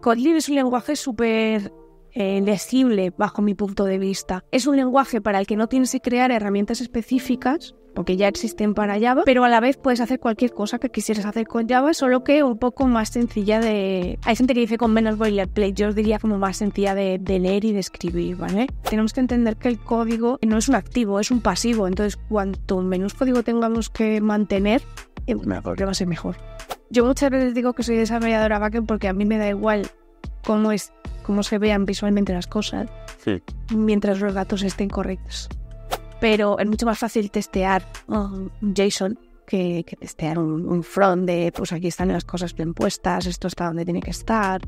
Kotlin es un lenguaje súper eh, legible bajo mi punto de vista. Es un lenguaje para el que no tienes que crear herramientas específicas porque ya existen para Java, pero a la vez puedes hacer cualquier cosa que quisieras hacer con Java, solo que un poco más sencilla de... Hay gente que dice con menos boilerplate, yo os diría como más sencilla de, de leer y de escribir, ¿vale? Tenemos que entender que el código no es un activo, es un pasivo, entonces cuanto menos código tengamos que mantener, mejor. Que va a ser mejor. Yo muchas veces digo que soy desarrolladora backend porque a mí me da igual cómo, es, cómo se vean visualmente las cosas mientras los datos estén correctos. Pero es mucho más fácil testear un JSON que, testear un, un, front de, pues aquí están las cosas bien puestas, esto está donde tiene que estar.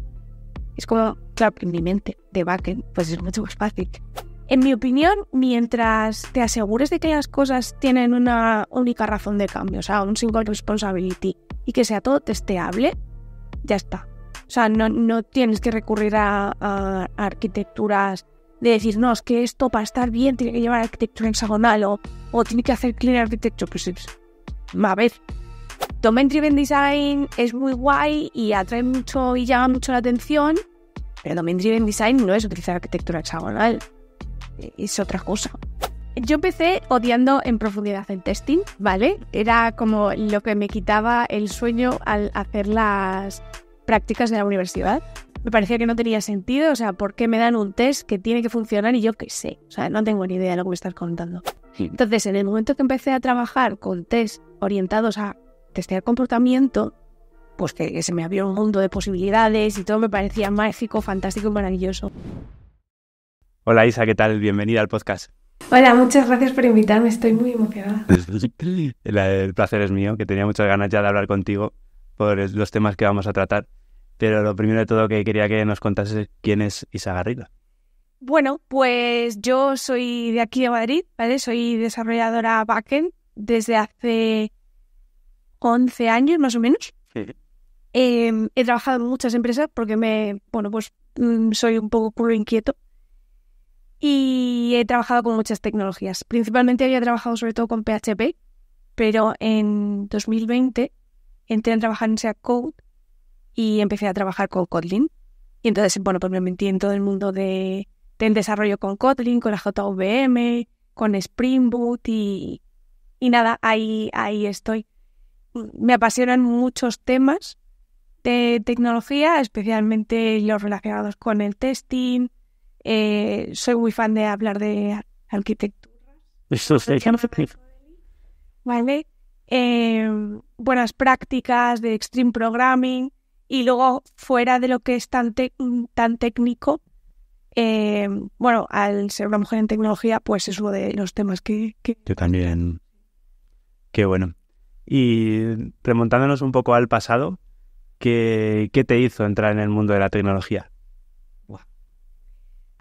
Es como, claro, en mi mente de backend, pues es mucho más fácil. En mi opinión, mientras te asegures de que las cosas tienen una única razón de cambio, o sea, un single responsibility, y que sea todo testeable, ya está. O sea, no, no tienes que recurrir a, arquitecturas de decir, no, es que esto para estar bien tiene que llevar arquitectura hexagonal o, o tiene que hacer clean architecture. Pues, a ver, Domain Driven Design es muy guay y atrae mucho y llama mucho la atención, pero Domain Driven Design no es utilizar arquitectura hexagonal es otra cosa. Yo empecé odiando en profundidad el testing, ¿vale? Era como lo que me quitaba el sueño al hacer las prácticas de la universidad. Me parecía que no tenía sentido, o sea, ¿por qué me dan un test que tiene que funcionar y yo qué sé? O sea, no tengo ni idea de lo que me estás contando. Hmm. Entonces, en el momento que empecé a trabajar con test orientados a testear comportamiento, pues que se me abrió un mundo de posibilidades y todo me parecía mágico, fantástico y maravilloso. Hola Isa, ¿qué tal? Bienvenida al podcast. Hola, muchas gracias por invitarme, estoy muy emocionada. el, placer es mío, que tenía muchas ganas ya de hablar contigo por los temas que vamos a tratar. Pero lo primero de todo que quería que nos contases quién es Isa Garrido. Bueno, pues yo soy de aquí de Madrid, ¿vale? Soy desarrolladora backend desde hace 11 años más o menos. Em, he trabajado en muchas empresas porque me, bueno, pues mm, soy un poco culo e inquieto y he trabajado con muchas tecnologías. Principalmente había trabajado sobre todo con PHP, pero en 2020 entré a trabajar en Seacode... Code y empecé a trabajar con Kotlin. Y entonces, bueno, pues me metí en todo el mundo de, del desarrollo con Kotlin, con la JVM, con Spring Boot y, y nada, ahí, ahí estoy. Me apasionan muchos temas de tecnología, especialmente los relacionados con el testing, eh, soy muy fan de hablar de arquitectura. ¿Vale? Em, buenas prácticas de extreme programming y luego fuera de lo que es tan, tan técnico, em, bueno, al ser una mujer en tecnología, pues es uno de los temas que... que... Yo también. Qué bueno. Y remontándonos un poco al pasado, ¿qué, ¿qué te hizo entrar en el mundo de la tecnología?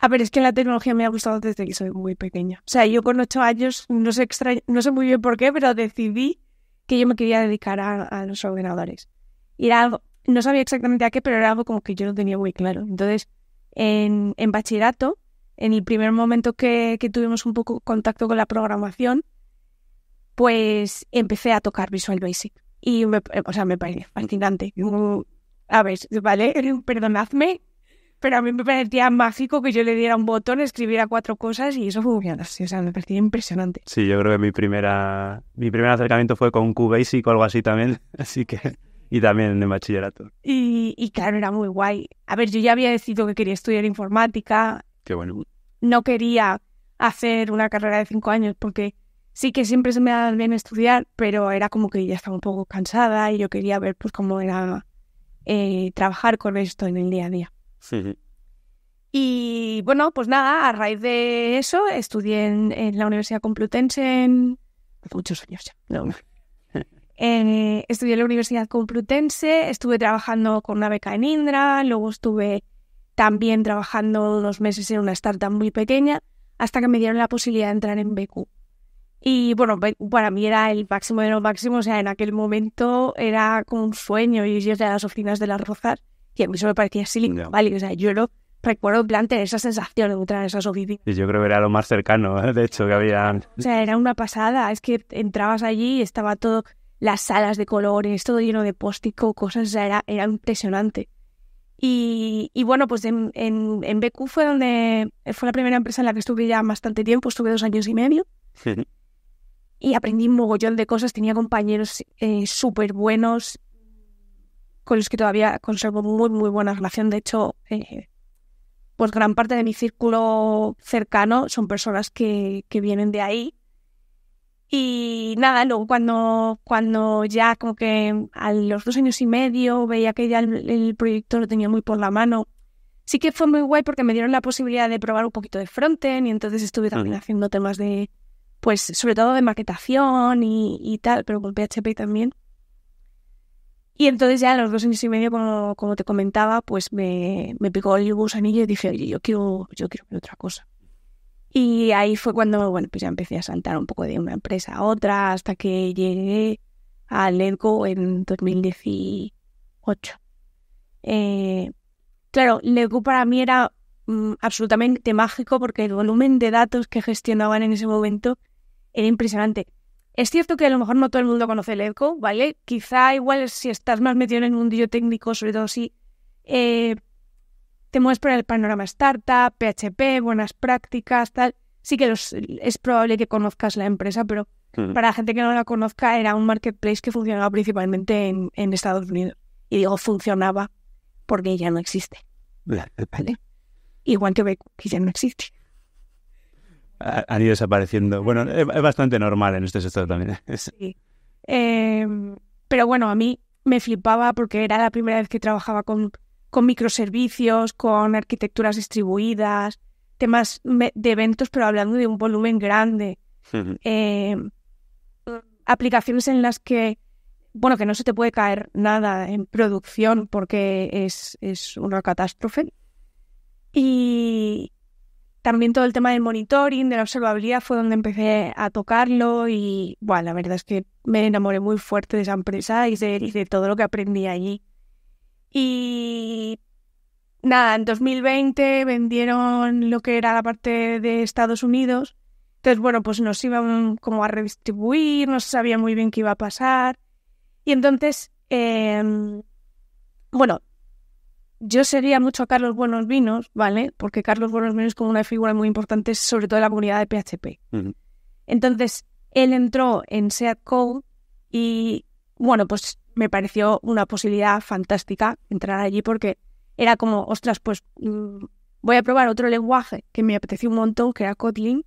A ver, es que la tecnología me ha gustado desde que soy muy pequeña. O sea, yo con ocho años, no sé, no sé muy bien por qué, pero decidí que yo me quería dedicar a, los ordenadores. Y era algo, no sabía exactamente a qué, pero era algo como que yo no tenía muy claro. Entonces, en, en bachillerato, en el primer momento que, tuvimos un poco contacto con la programación, pues empecé a tocar Visual Basic. Y, me, o sea, me parece fascinante. A ver, ¿vale? Perdonadme, pero a mí me parecía mágico que yo le diera un botón, escribiera cuatro cosas y eso fue O sea, me parecía impresionante. Sí, yo creo que mi primera mi primer acercamiento fue con QBasic o algo así también, así que y también en el bachillerato. Y, claro, era muy guay. A ver, yo ya había decidido que quería estudiar informática. Qué bueno. No quería hacer una carrera de cinco años porque sí que siempre se me ha dado bien estudiar, pero era como que ya estaba un poco cansada y yo quería ver pues cómo era eh, trabajar con esto en el día a día. Y bueno, pues nada, a raíz de eso estudié en, la Universidad Complutense en... Hace muchos años ya. Eh, estudié en la Universidad Complutense, estuve trabajando con una beca en Indra, luego estuve también trabajando unos meses en una startup muy pequeña, hasta que me dieron la posibilidad de entrar en BQ. Y bueno, para mí era el máximo de los máximos, o sea, en aquel momento era como un sueño ir a las oficinas de la Rozas que a mí eso me parecía silly. Vale, O sea, yo lo recuerdo en plan esa sensación de entrar en esas Y yo creo que era lo más cercano, ¿eh? de hecho, que había... O sea, era una pasada. Es que entrabas allí y estaba todo, las salas de colores, todo lleno de póstico, cosas, era, era impresionante. Y, bueno, pues en, en, BQ fue donde fue la primera empresa en la que estuve ya bastante tiempo, estuve dos años y medio. Y aprendí un mogollón de cosas, tenía compañeros eh, súper buenos, con los que todavía conservo muy, muy buena relación. De hecho, eh, pues gran parte de mi círculo cercano son personas que, vienen de ahí. Y nada, luego cuando, cuando ya como que a los dos años y medio veía que ya el, proyecto lo tenía muy por la mano, sí que fue muy guay porque me dieron la posibilidad de probar un poquito de frontend y entonces estuve también haciendo temas de, pues sobre todo de maquetación y, y tal, pero con PHP también. Y entonces ya a los dos años y medio, como, te comentaba, pues me, me picó el anillo y dije, oye, yo quiero, yo quiero otra cosa. Y ahí fue cuando, bueno, pues ya empecé a saltar un poco de una empresa a otra hasta que llegué a Ledgo en 2018. Eh, claro, Ledgo para mí era mm, absolutamente mágico porque el volumen de datos que gestionaban en ese momento era impresionante. Es cierto que a lo mejor no todo el mundo conoce el ECO, ¿vale? Quizá igual si estás más metido en el mundillo técnico, sobre todo si eh, te por el panorama startup, PHP, buenas prácticas, tal. Sí que es probable que conozcas la empresa, pero mm. para la gente que no la conozca, era un marketplace que funcionaba principalmente en, Estados Unidos. Y digo funcionaba porque ya no existe. ¿Vale? Igual que ve que ya no existe han ido desapareciendo. Bueno, es, bastante normal en este sector también. Sí. Em, pero bueno, a mí me flipaba porque era la primera vez que trabajaba con, con microservicios, con arquitecturas distribuidas, temas de eventos, pero hablando de un volumen grande. Em, aplicaciones en las que, bueno, que no se te puede caer nada en producción porque es, es una catástrofe. Y, también todo el tema del monitoring, de la observabilidad, fue donde empecé a tocarlo y, bueno, la verdad es que me enamoré muy fuerte de esa empresa y de, todo lo que aprendí allí. Y nada, en 2020 vendieron lo que era la parte de Estados Unidos. Entonces, bueno, pues nos iban como a redistribuir, no se sabía muy bien qué iba a pasar. Y entonces, em, bueno, yo sería mucho a Carlos Buenos Vinos, ¿vale? Porque Carlos Buenos Vinos es como una figura muy importante, sobre todo en la comunidad de PHP. Entonces, él entró en Seat Code y, bueno, pues me pareció una posibilidad fantástica entrar allí porque era como, ostras, pues mm, voy a probar otro lenguaje que me apeteció un montón, que era Kotlin.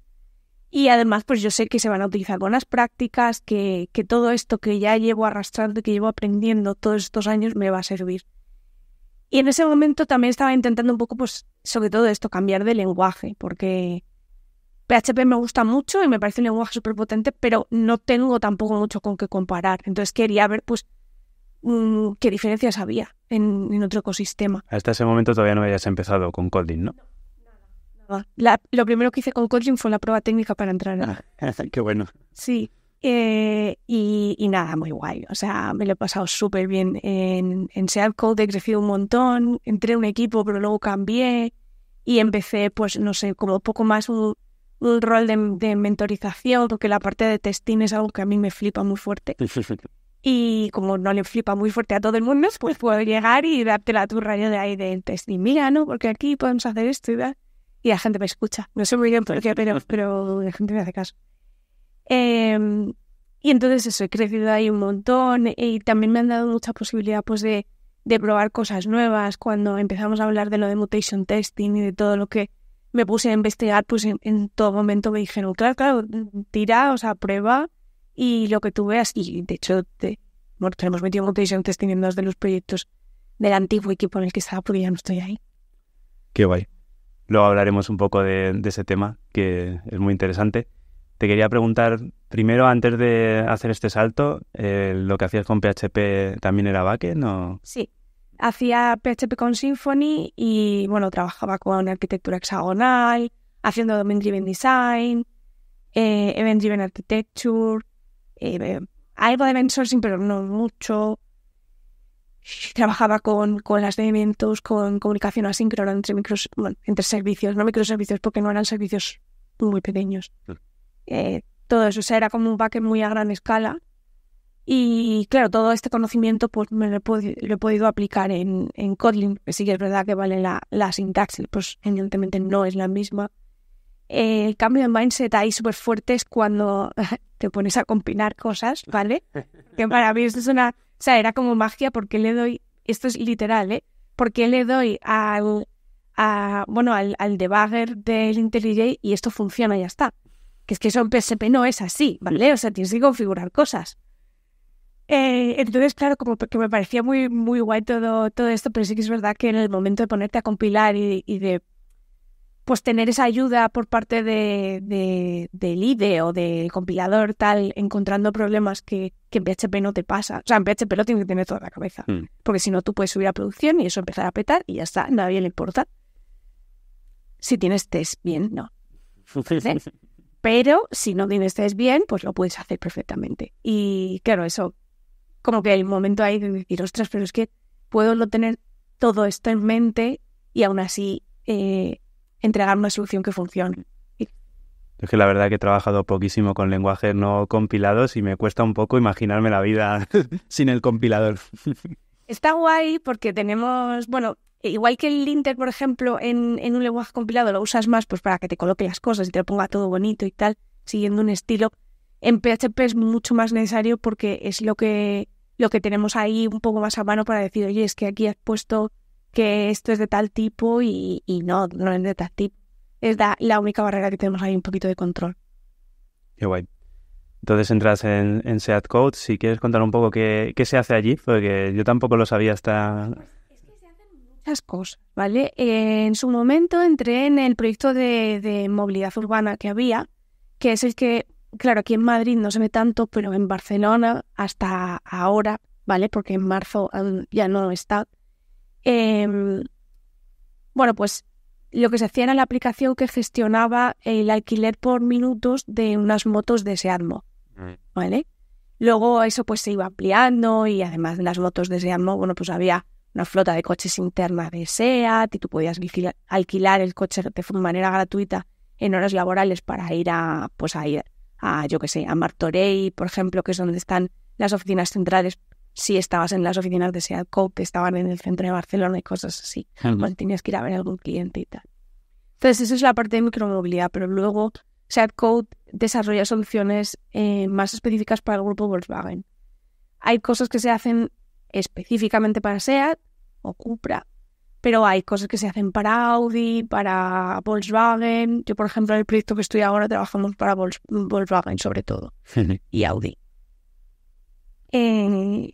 Y además, pues yo sé que se van a utilizar buenas prácticas, que, que todo esto que ya llevo arrastrando, que llevo aprendiendo todos estos años me va a servir. Y en ese momento también estaba intentando un poco, pues, sobre todo esto, cambiar de lenguaje, porque PHP me gusta mucho y me parece un lenguaje súper potente, pero no tengo tampoco mucho con qué comparar. Entonces quería ver, pues, mm, qué diferencias había en, otro ecosistema. Hasta ese momento todavía no habías empezado con coding ¿no? no, nada lo primero que hice con coding fue la prueba técnica para entrar. A... Ah, qué bueno. Sí. Eh, y, nada, muy guay. O sea, me lo he pasado súper bien en, en Seattle Code, he crecido un montón, entré en un equipo, pero luego cambié y empecé, pues, no sé, como un poco más un, un rol de, de, mentorización, porque la parte de testing es algo que a mí me flipa muy fuerte. y como no le flipa muy fuerte a todo el mundo, pues puedo llegar y darte la turra de ahí del testing. Mira, ¿no? Porque aquí podemos hacer esto y, y la gente me escucha. No sé muy bien por qué, pero, pero la gente me hace caso. Em, y entonces eso, he crecido ahí un montón y también me han dado mucha posibilidad pues de, de probar cosas nuevas. Cuando empezamos a hablar de lo de mutation testing y de todo lo que me puse a investigar, pues en, todo momento me dijeron, claro, claro, tira, o sea, prueba y lo que tú veas. Y de hecho, te, bueno, tenemos metido mutation testing en dos de los proyectos del antiguo equipo en el que estaba, porque ya no estoy ahí. Qué guay. Luego hablaremos un poco de ese tema, que es muy interesante. Te quería preguntar, primero, antes de hacer este salto, eh, ¿lo que hacías con PHP también era backend ¿no? Sí, hacía PHP con Symfony y, bueno, trabajaba con arquitectura hexagonal, haciendo Domain Driven Design, eh, Event Driven Architecture, eh, algo de Event Sourcing, pero no mucho. Trabajaba con, con las de eventos, con comunicación asíncrona entre, micros, entre servicios, no microservicios, porque no eran servicios muy pequeños. Eh, todo eso. O sea, era como un backend muy a gran escala. Y claro, todo este conocimiento pues me lo he, podido, aplicar en, en Kotlin, que sí que es verdad que vale la, la sintaxis, pues evidentemente no es la misma. el cambio de mindset ahí súper fuerte es cuando te pones a combinar cosas, ¿vale? Que para mí esto es una... O sea, era como magia porque le doy... Esto es literal, ¿eh? Porque le doy al... A, bueno, al, al debugger del IntelliJ y esto funciona, ya está es que eso en PSP no es así, ¿vale? O sea, tienes que configurar cosas. Eh, entonces, claro, como que me parecía muy, muy guay todo, todo esto, pero sí que es verdad que en el momento de ponerte a compilar y, de pues tener esa ayuda por parte de, de, del IDE o del compilador tal, encontrando problemas que, que, en PHP no te pasa. O sea, en PHP lo tienes que tener toda la cabeza, hmm. porque si no tú puedes subir a producción y eso empezar a petar y ya está, nadie le importa. Si tienes test bien, no. Pero si no tienes bien, pues lo puedes hacer perfectamente. Y claro, eso, como que el momento ahí de decir, ostras, pero es que puedo no tener todo esto en mente y aún así eh, entregar una solución que funcione. Es que la verdad que he trabajado poquísimo con lenguajes no compilados y me cuesta un poco imaginarme la vida sin el compilador. Está guay porque tenemos, bueno, eh, igual que el linter, por ejemplo, en, en, un lenguaje compilado lo usas más pues para que te coloque las cosas y te lo ponga todo bonito y tal, siguiendo un estilo. En PHP es mucho más necesario porque es lo que, lo que tenemos ahí un poco más a mano para decir, oye, es que aquí has puesto que esto es de tal tipo y, y no, no es de tal tipo. Es la, única barrera que tenemos ahí un poquito de control. Qué guay. Entonces entras en, en SEAT Code. Si quieres contar un poco qué, qué se hace allí, porque yo tampoco lo sabía hasta, cosas, ¿vale? en su momento entré en el proyecto de, movilidad urbana que había, que es el que, claro, aquí en Madrid no se ve tanto, pero en Barcelona hasta ahora, ¿vale? Porque en marzo ya no está. Em, bueno, pues lo que se hacía era la aplicación que gestionaba el alquiler por minutos de unas motos de Seatmo, mm. ¿vale? Luego eso pues se iba ampliando y además las motos de Seatmo, bueno, pues había una flota de coches interna de SEAT y tú podías alquilar el coche de manera gratuita en horas laborales para ir a, pues a ir a, yo qué sé, a Martorey, por ejemplo, que es donde están las oficinas centrales. Si estabas en las oficinas de SEAT Coop, estaban en el centro de Barcelona y cosas así. Cuando pues tenías que ir a ver algún cliente y tal. Entonces, esa es la parte de micromovilidad, pero luego SEAT Code desarrolla soluciones eh, más específicas para el grupo Volkswagen. Hay cosas que se hacen específicamente para SEAT o Cupra, pero hay cosas que se hacen para Audi, para Volkswagen. Yo, por ejemplo, en el proyecto que estoy ahora trabajamos para Volkswagen sobre todo y Audi. Eh,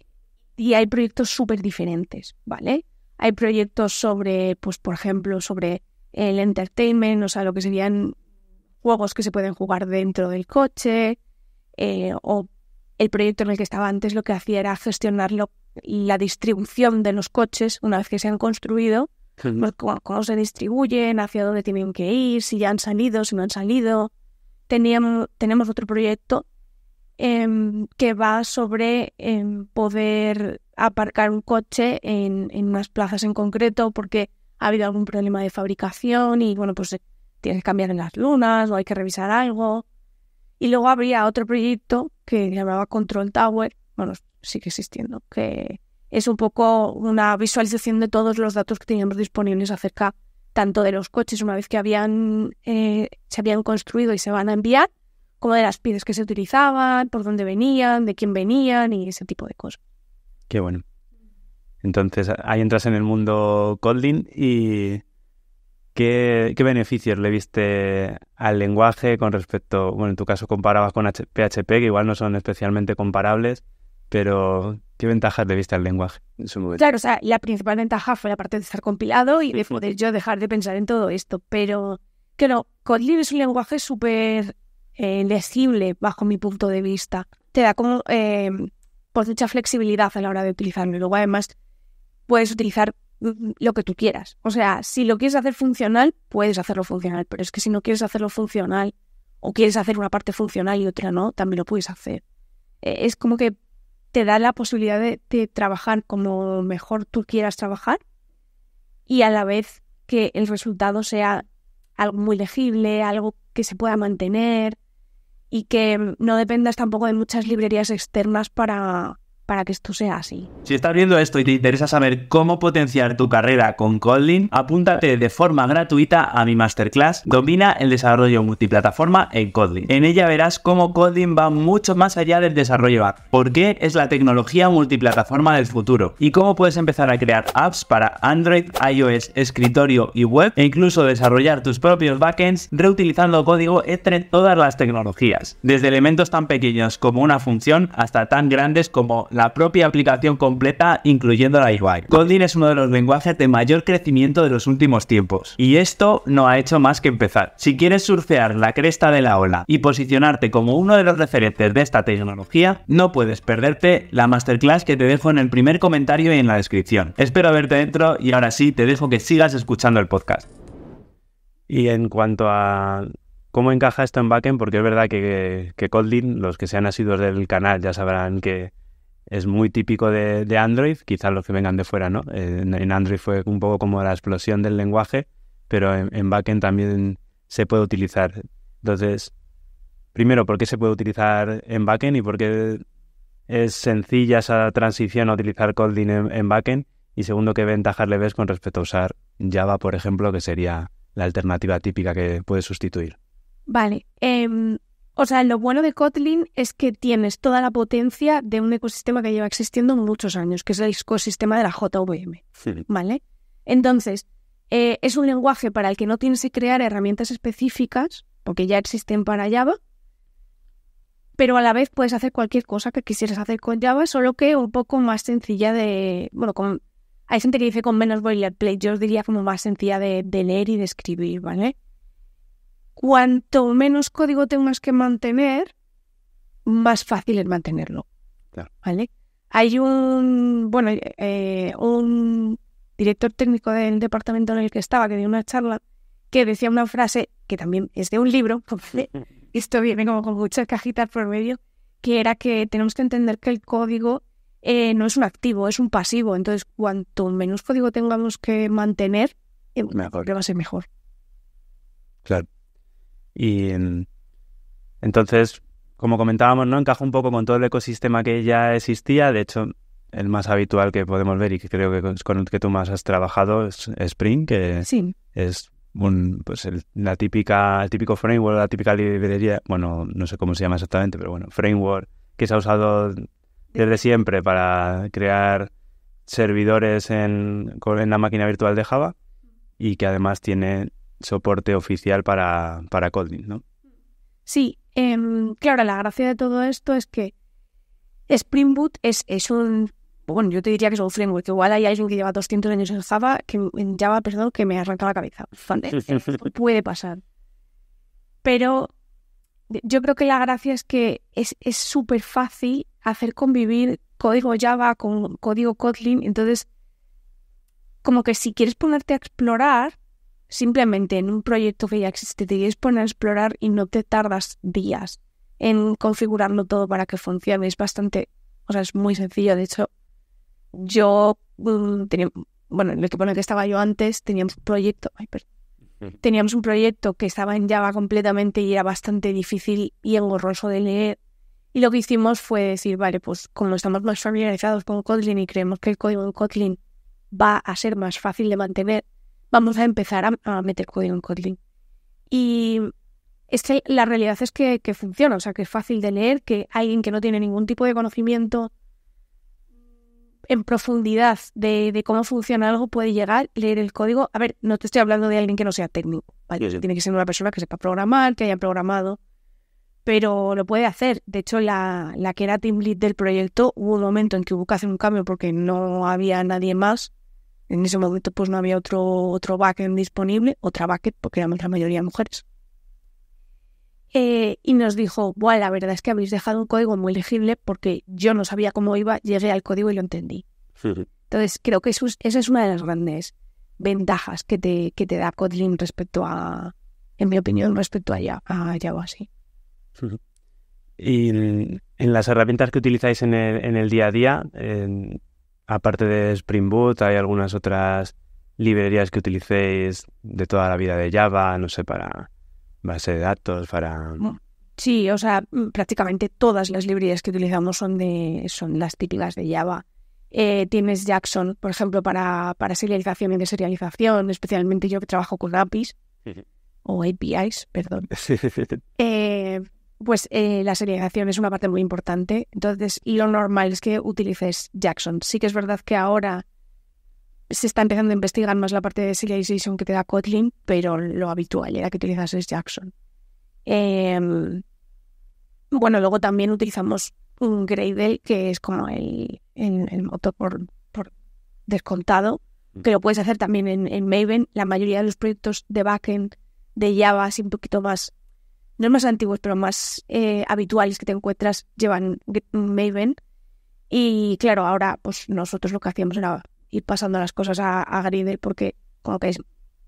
y hay proyectos súper diferentes, ¿vale? Hay proyectos sobre, pues por ejemplo, sobre el entertainment, o sea, lo que serían juegos que se pueden jugar dentro del coche, eh, o el proyecto en el que estaba antes lo que hacía era gestionarlo la distribución de los coches una vez que se han construido, pues, cómo, se distribuyen, hacia dónde tienen que ir, si ya han salido, si no han salido. Teníamos, tenemos otro proyecto em, que va sobre em, poder aparcar un coche en, unas plazas en concreto porque ha habido algún problema de fabricación y bueno, pues tienes que cambiar en las lunas o hay que revisar algo. Y luego habría otro proyecto que se llamaba Control Tower, bueno, sigue existiendo, que es un poco una visualización de todos los datos que teníamos disponibles acerca tanto de los coches una vez que habían, eh, se habían construido y se van a enviar, como de las pides que se utilizaban, por dónde venían, de quién venían y ese tipo de cosas. Qué bueno. Entonces, ahí entras en el mundo Kotlin y ¿qué, ¿qué, beneficios le viste al lenguaje con respecto, bueno, en tu caso comparabas con PHP, que igual no son especialmente comparables, pero, ¿qué ventajas le viste al lenguaje en su momento? Claro, o sea, la principal ventaja fue la parte de estar compilado y poder yo dejar de pensar en todo esto. Pero, claro, Kotlin es un lenguaje súper eh, legible bajo mi punto de vista. Te da como em, pues mucha flexibilidad a la hora de utilizarlo. Y luego, además, puedes utilizar mm, lo que tú quieras. O sea, si lo quieres hacer funcional, puedes hacerlo funcional, pero es que si no quieres hacerlo funcional o quieres hacer una parte funcional y otra no, también lo puedes hacer. Eh, es como que te da la posibilidad de, trabajar como mejor tú quieras trabajar y a la vez que el resultado sea algo muy legible, algo que se pueda mantener y que no dependas tampoco de muchas librerías externas para, para que esto sea así. Si estás viendo esto y te interesa saber cómo potenciar tu carrera con Kotlin, apúntate de forma gratuita a mi masterclass Domina el desarrollo multiplataforma en Kotlin. En ella verás cómo Kotlin va mucho más allá del desarrollo app, por qué es la tecnología multiplataforma del futuro y cómo puedes empezar a crear apps para Android, iOS, escritorio y web e incluso desarrollar tus propios backends reutilizando código entre todas las tecnologías, desde elementos tan pequeños como una función hasta tan grandes como la propia aplicación completa, incluyendo la UI. Kotlin es uno de los lenguajes de mayor crecimiento de los últimos tiempos, y esto no ha hecho más que empezar. Si quieres surfear la cresta de la ola y posicionarte como uno de los referentes de esta tecnología, no puedes perderte la masterclass que te dejo en el primer comentario y en la descripción. Espero verte dentro y ahora sí te dejo que sigas escuchando el podcast. Y en cuanto a cómo encaja esto en backend, porque es verdad que, que Kotlin, los que sean asiduos del canal ya sabrán que, es muy típico de, Android, quizás los que vengan de fuera, ¿no? Eh, en, Android fue un poco como la explosión del lenguaje, pero en, backend también se puede utilizar. Entonces, primero, ¿por qué se puede utilizar en backend y por qué es sencilla esa transición a utilizar Kotlin en, backend? Y segundo, ¿qué ventajas le ves con respecto a usar Java, por ejemplo, que sería la alternativa típica que puede sustituir? Vale. Em, o sea, lo bueno de Kotlin es que tienes toda la potencia de un ecosistema que lleva existiendo muchos años, que es el ecosistema de la JVM. ¿Vale? Entonces, eh, es un lenguaje para el que no tienes que crear herramientas específicas, porque ya existen para Java, pero a la vez puedes hacer cualquier cosa que quisieras hacer con Java, solo que un poco más sencilla de. Bueno, con, hay gente que dice con menos boilerplate, yo os diría como más sencilla de, de leer y de escribir, ¿vale? cuanto menos código tengas que mantener, más fácil es mantenerlo. ¿Vale? Hay un, bueno, eh, un director técnico del departamento en el que estaba, que dio una charla, que decía una frase que también es de un libro, esto viene como con muchas cajitas por medio, que era que tenemos que entender que el código eh, no es un activo, es un pasivo. Entonces, cuanto menos código tengamos que mantener, eh, mejor. va a ser mejor. Claro. Y mm, entonces, como comentábamos, ¿no? Encaja un poco con todo el ecosistema que ya existía. De hecho, el más habitual que podemos ver y que creo que es con el que tú más has trabajado es Spring, que es pues el, la típica, el típico framework, la típica librería, bueno, no sé cómo se llama exactamente, pero bueno, framework que se ha usado desde siempre para crear servidores en, en la máquina virtual de Java y que además tiene soporte oficial para, para Kotlin, ¿no? Sí, em, claro, la gracia de todo esto es que Spring Boot es, un, bueno, yo te diría que es un framework, igual hay alguien que lleva 200 años en Java, que en Java, perdón, que me arranca la cabeza. Puede pasar. Pero yo creo que la gracia es que es súper fácil hacer convivir código Java con código Kotlin, entonces como que si quieres ponerte a explorar, simplemente en un proyecto que ya existe te quieres poner a explorar y no te tardas días en configurarlo todo para que funcione. Es bastante, o sea, es muy sencillo. De hecho, yo mm, tenía, bueno, en el pone que estaba yo antes teníamos un proyecto, teníamos un proyecto que estaba en Java completamente y era bastante difícil y engorroso de leer. Y lo que hicimos fue decir, vale, pues como estamos más familiarizados con Kotlin y creemos que el código de Kotlin va a ser más fácil de mantener, vamos a empezar a, meter código en Kotlin. Y es que la realidad es que, funciona, o sea, que es fácil de leer, que alguien que no tiene ningún tipo de conocimiento en profundidad de, cómo funciona algo puede llegar, leer el código. A ver, no te estoy hablando de alguien que no sea técnico, Tiene que ser una persona que sepa programar, que haya programado, pero lo puede hacer. De hecho, la, la que era team lead del proyecto, hubo un momento en que hubo que hacer un cambio porque no había nadie más en ese momento pues no había otro, otro backend disponible, otra backend, porque éramos la mayoría mujeres. Eh, y nos dijo, bueno, la verdad es que habéis dejado un código muy legible porque yo no sabía cómo iba, llegué al código y lo entendí. Entonces, creo que es, esa es una de las grandes ventajas que te, que te da Kotlin respecto a, en mi opinión, respecto a, ya a Java Y en, las herramientas que utilizáis en el, día a día, Aparte de Spring Boot, hay algunas otras librerías que utilicéis de toda la vida de Java, no sé, para base de datos, para... Mm, sí, o sea, mm, prácticamente todas las librerías que utilizamos son, de, son las típicas de Java. Eh, tienes Jackson, por ejemplo, para, para serialización y deserialización, especialmente yo que trabajo con APIs, o APIs, perdón. Eh, pues eh, la serialización es una parte muy importante. Entonces, lo normal es que utilices Jackson. Sí que es verdad que ahora se está empezando a investigar más la parte de serialización que te da Kotlin, pero lo habitual era que utilizas Jackson. Em, bueno, luego también utilizamos un Gradle, que es como el, motor por, descontado, mm. que lo puedes hacer también en, Maven. La mayoría de los proyectos de backend de Java, así un poquito más no es más antiguos, pero más eh, habituales que te encuentras, llevan Maven. Y claro, ahora pues nosotros lo que hacíamos era ir pasando las cosas a, a porque como que es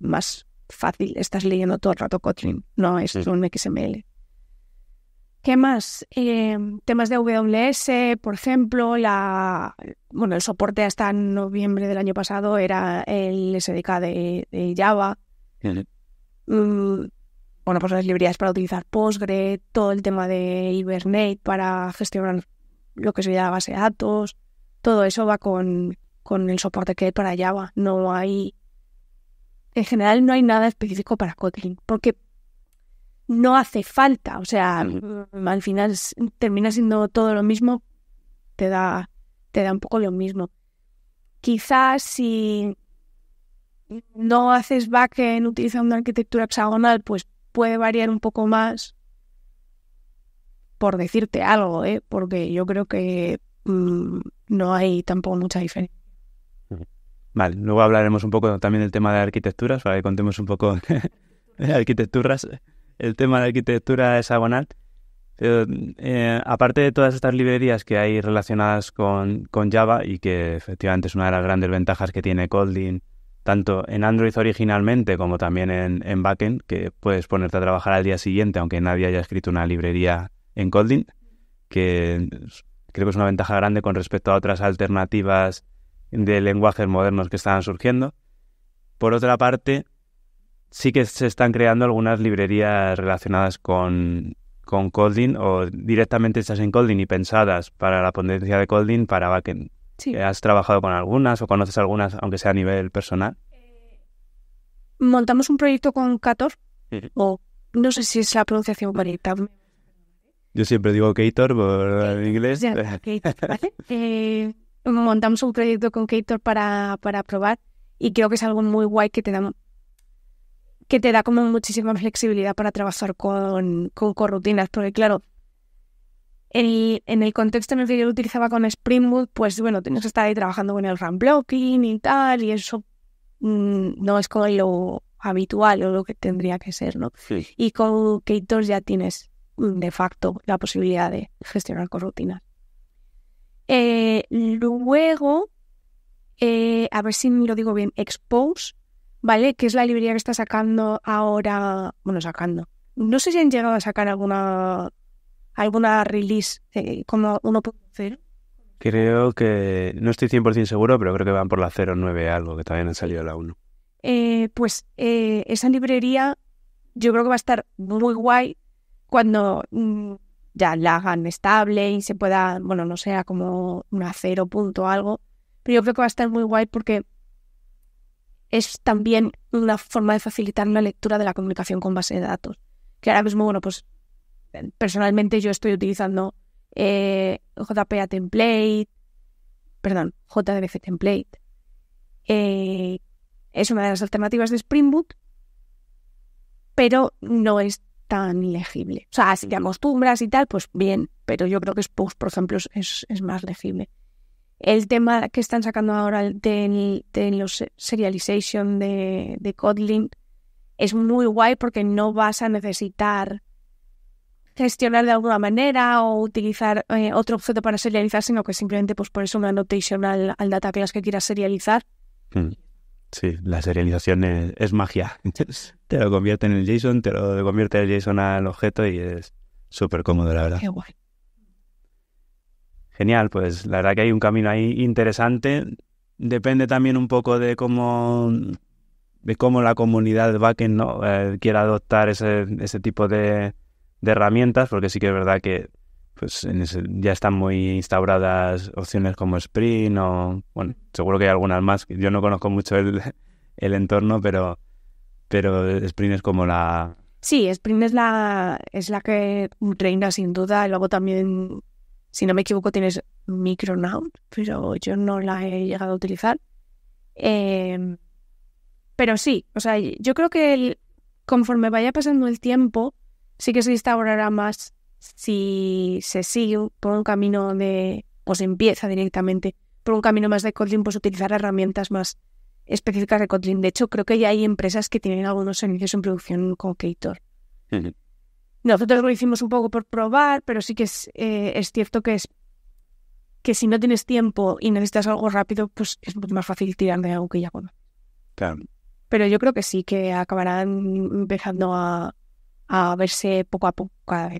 más fácil, estás leyendo todo el rato Kotlin, no es un XML. ¿Qué más? Eh, temas de WS, por ejemplo, la bueno, el soporte hasta noviembre del año pasado era el SDK de, Java bueno, pues las librerías para utilizar Postgre, todo el tema de Hibernate para gestionar lo que sería la base de datos, todo eso va con, el soporte que hay para Java. No hay, en general no hay nada específico para Kotlin, porque no hace falta, o sea, al final termina siendo todo lo mismo, te da, te da un poco lo mismo. Quizás si no haces backend utilizando una arquitectura hexagonal, pues puede variar un poco más, por decirte algo, ¿eh? porque yo creo que mm, no hay tampoco mucha diferencia. Vale, luego hablaremos un poco también del tema de arquitecturas, para que contemos un poco de arquitecturas, el tema de arquitectura hexagonal. Eh, aparte de todas estas librerías que hay relacionadas con, con, Java y que efectivamente es una de las grandes ventajas que tiene Kotlin tanto en Android originalmente como también en, en, backend, que puedes ponerte a trabajar al día siguiente, aunque nadie haya escrito una librería en Kotlin, que creo que es una ventaja grande con respecto a otras alternativas de lenguajes modernos que estaban surgiendo. Por otra parte, sí que se están creando algunas librerías relacionadas con, con Kotlin o directamente hechas en Kotlin y pensadas para la potencia de Kotlin para backend. ¿Has trabajado con algunas o conoces algunas, aunque sea a nivel personal? Montamos un proyecto con Cator, o no sé si es la pronunciación correcta. Yo siempre digo Cator en inglés. Ya, eh, montamos un proyecto con Cator para, para probar y creo que es algo muy guay que te da que te da como muchísima flexibilidad para trabajar con, con corrutinas, porque claro, en el contexto en el que yo lo utilizaba con Spring Boot, pues bueno, tienes que estar ahí trabajando con el RAM blocking y tal, y eso mm, no es como lo habitual o lo que tendría que ser, ¿no? Y con Ktor ya tienes mm, de facto la posibilidad de gestionar con eh, luego, eh, a ver si lo digo bien, Expose, ¿vale? Que es la librería que está sacando ahora, bueno, sacando. No sé si han llegado a sacar alguna alguna release eh, como 1.0? Creo que, no estoy 100% seguro, pero creo que van por la 09 algo, que también han salido la 1. Eh, pues eh, esa librería yo creo que va a estar muy guay cuando mm, ya la hagan estable y se pueda, bueno, no sea como una 0 punto algo, pero yo creo que va a estar muy guay porque es también una forma de facilitar la lectura de la comunicación con base de datos. Que ahora mismo, bueno, pues personalmente yo estoy utilizando eh, JPA Template, perdón, JDF Template. Eh, es una de las alternativas de Spring Boot, pero no es tan legible. O sea, si te acostumbras y tal, pues bien, pero yo creo que Spooks, por ejemplo, es, más legible. El tema que están sacando ahora de, los serialization de, de Kotlin es muy guay porque no vas a necesitar gestionar de alguna manera o utilizar eh, otro objeto para serializar, sino que simplemente pues pones una annotation al, data class que quieras serializar. Hmm. Sí, la serialización es, magia. te lo convierte en el JSON, te lo convierte el JSON al objeto y es súper cómodo, la verdad. Qué guay. Genial, pues la verdad que hay un camino ahí interesante. Depende también un poco de cómo de cómo la comunidad va backend ¿no? Eh, quiera adoptar ese tipo de, de herramientas, porque sí que es verdad que pues ya están muy instauradas opciones como Sprint o, bueno, seguro que hay algunas más. Yo no conozco mucho el, entorno, pero, pero Sprint es como la... Sí, Sprint es la, es la que reina sin duda. Y luego también, si no me equivoco, tienes Micronaut, pero yo no la he llegado a utilizar. Em, pero sí, o sea, yo creo que conforme vaya pasando el tiempo, sí que se instaurará más si se sigue por un camino de, o se empieza directamente por un camino más de Kotlin, pues utilizar herramientas más específicas de Kotlin. De hecho, creo que ya hay empresas que tienen algunos servicios en producción con Kator. Nosotros lo hicimos un poco por probar, pero sí que eh, es, cierto que es que si no tienes tiempo y necesitas algo rápido, pues es mucho más fácil tirar de algo que ya conoces. Pero yo creo que sí, que acabarán empezando a, a verse poco a poco cada vez.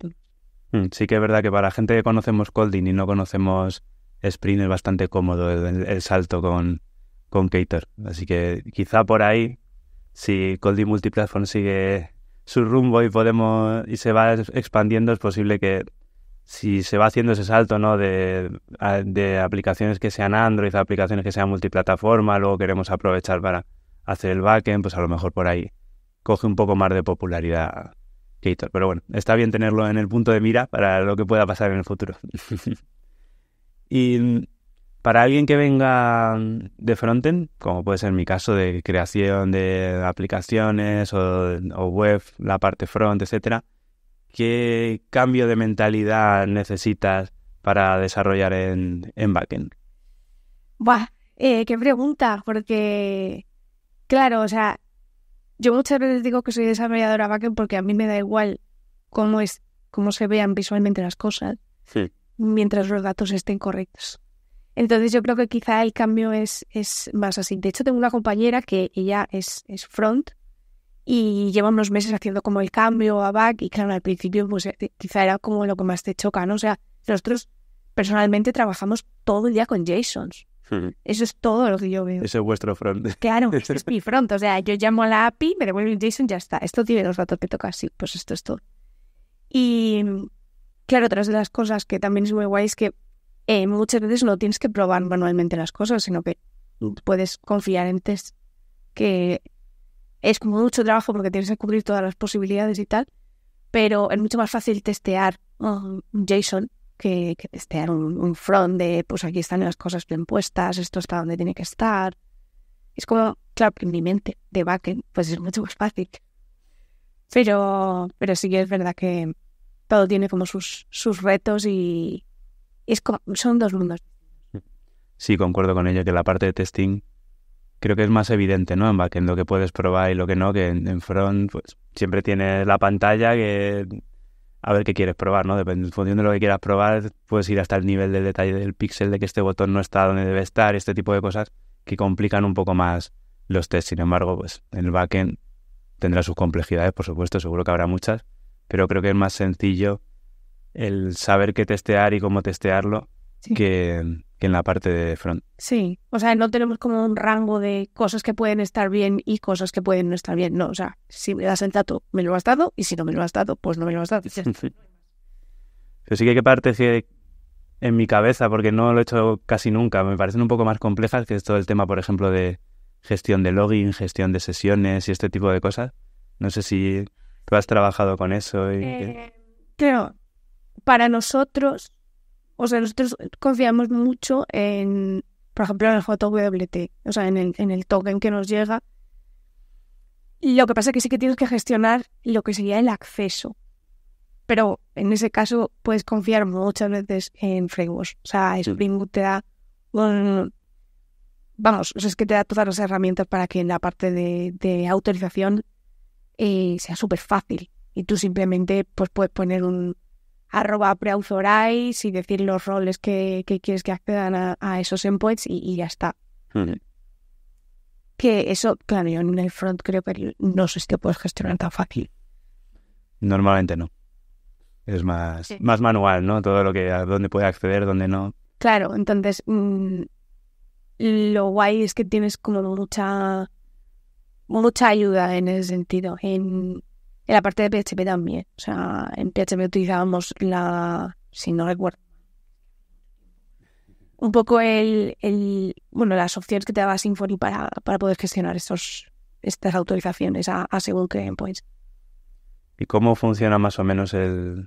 Mm, sí que es verdad que para gente que conocemos Colding y no conocemos Sprint es bastante cómodo el, salto con, con Cater. Así que quizá por ahí, si Colding Multiplatform sigue su rumbo y podemos y se va expandiendo, es posible que si se va haciendo ese salto ¿no? de, de aplicaciones que sean Android a aplicaciones que sean multiplataforma, luego queremos aprovechar para hacer el backend, pues a lo mejor por ahí coge un poco más de popularidad pero bueno, está bien tenerlo en el punto de mira para lo que pueda pasar en el futuro. y mm, para alguien que venga de frontend, como puede ser mi caso de creación de aplicaciones o, web, la parte front, etcétera, ¿qué cambio de mentalidad necesitas para desarrollar en, backend? Buah, eh, qué pregunta, porque claro, o sea, yo muchas veces digo que soy desarrolladora backend porque a mí me da igual cómo, es, cómo se vean visualmente las cosas mientras los datos estén correctos. Entonces yo creo que quizá el cambio es, es más así. De hecho, tengo una compañera que ella es, es front y lleva unos meses haciendo como el cambio a back y claro, al principio pues eh, quizá era como lo que más te choca, ¿no? O sea, nosotros personalmente trabajamos todo el día con JSONs. Eso es todo lo que yo veo. Ese es vuestro front. Claro, es mi front. O sea, yo llamo a la API, me devuelve un JSON, ya está. Esto tiene los datos que toca, sí, pues esto es todo. Y claro, otra de las cosas que también es muy guay es que eh, muchas veces no tienes que probar manualmente las cosas, sino que mm. puedes confiar en test, que es como mucho trabajo porque tienes que cubrir todas las posibilidades y tal, pero es mucho más fácil testear un JSON que, testear un, front de, pues aquí están las cosas bien puestas, esto está donde tiene que estar. Es como, claro, en mi mente de backend, pues es mucho más fácil. Pero, pero sí que es verdad que todo tiene como sus, sus retos y, son dos mundos. Sí, concuerdo con ello, que la parte de testing creo que es más evidente, ¿no? En backend lo que puedes probar y lo que no, que en, front pues, siempre tienes la pantalla que a ver qué quieres probar, ¿no? Dependiendo de lo que quieras probar, puedes ir hasta el nivel de detalle del píxel, de que este botón no está donde debe estar, este tipo de cosas que complican un poco más los tests. Sin embargo, pues el backend tendrá sus complejidades, por supuesto, seguro que habrá muchas, pero creo que es más sencillo el saber qué testear y cómo testearlo que, que en la parte de front. Sí, o sea, no tenemos como un rango de cosas que pueden estar bien y cosas que pueden no estar bien. No, o sea, si me das el dato, me lo has dado y si no me lo has dado, pues no me lo has dado. Sí. Pero sí que hay partes que en mi cabeza, porque no lo he hecho casi nunca, me parecen un poco más complejas que es todo el tema, por ejemplo, de gestión de login, gestión de sesiones y este tipo de cosas. No sé si tú has trabajado con eso. Y... Eh, creo, para nosotros o sea, nosotros confiamos mucho en, por ejemplo, en el JWT, o sea, en el, en el token que nos llega. Lo que pasa es que sí que tienes que gestionar lo que sería el acceso. Pero en ese caso puedes confiar muchas veces en frameworks. O sea, Spring Boot te da vamos, es que te da todas las herramientas para que en la parte de, autorización eh, sea súper fácil. Y tú simplemente pues, puedes poner un, arroba preauthorize y decir los roles que, quieres que accedan a, esos endpoints y, ya está. Que eso, claro, yo en el front creo que no sé si te puedes gestionar tan fácil. Normalmente no. Es más, más manual, ¿no? Todo lo que a dónde puede acceder, dónde no. Claro, entonces mm, lo guay es que tienes como mucha mucha ayuda en ese sentido, en en la parte de PHP también. O sea, en PHP utilizábamos la, si no recuerdo, un poco el, bueno, las opciones que te daba Symfony para, para poder gestionar estas autorizaciones a, a según endpoints. ¿Y cómo funciona más o menos el,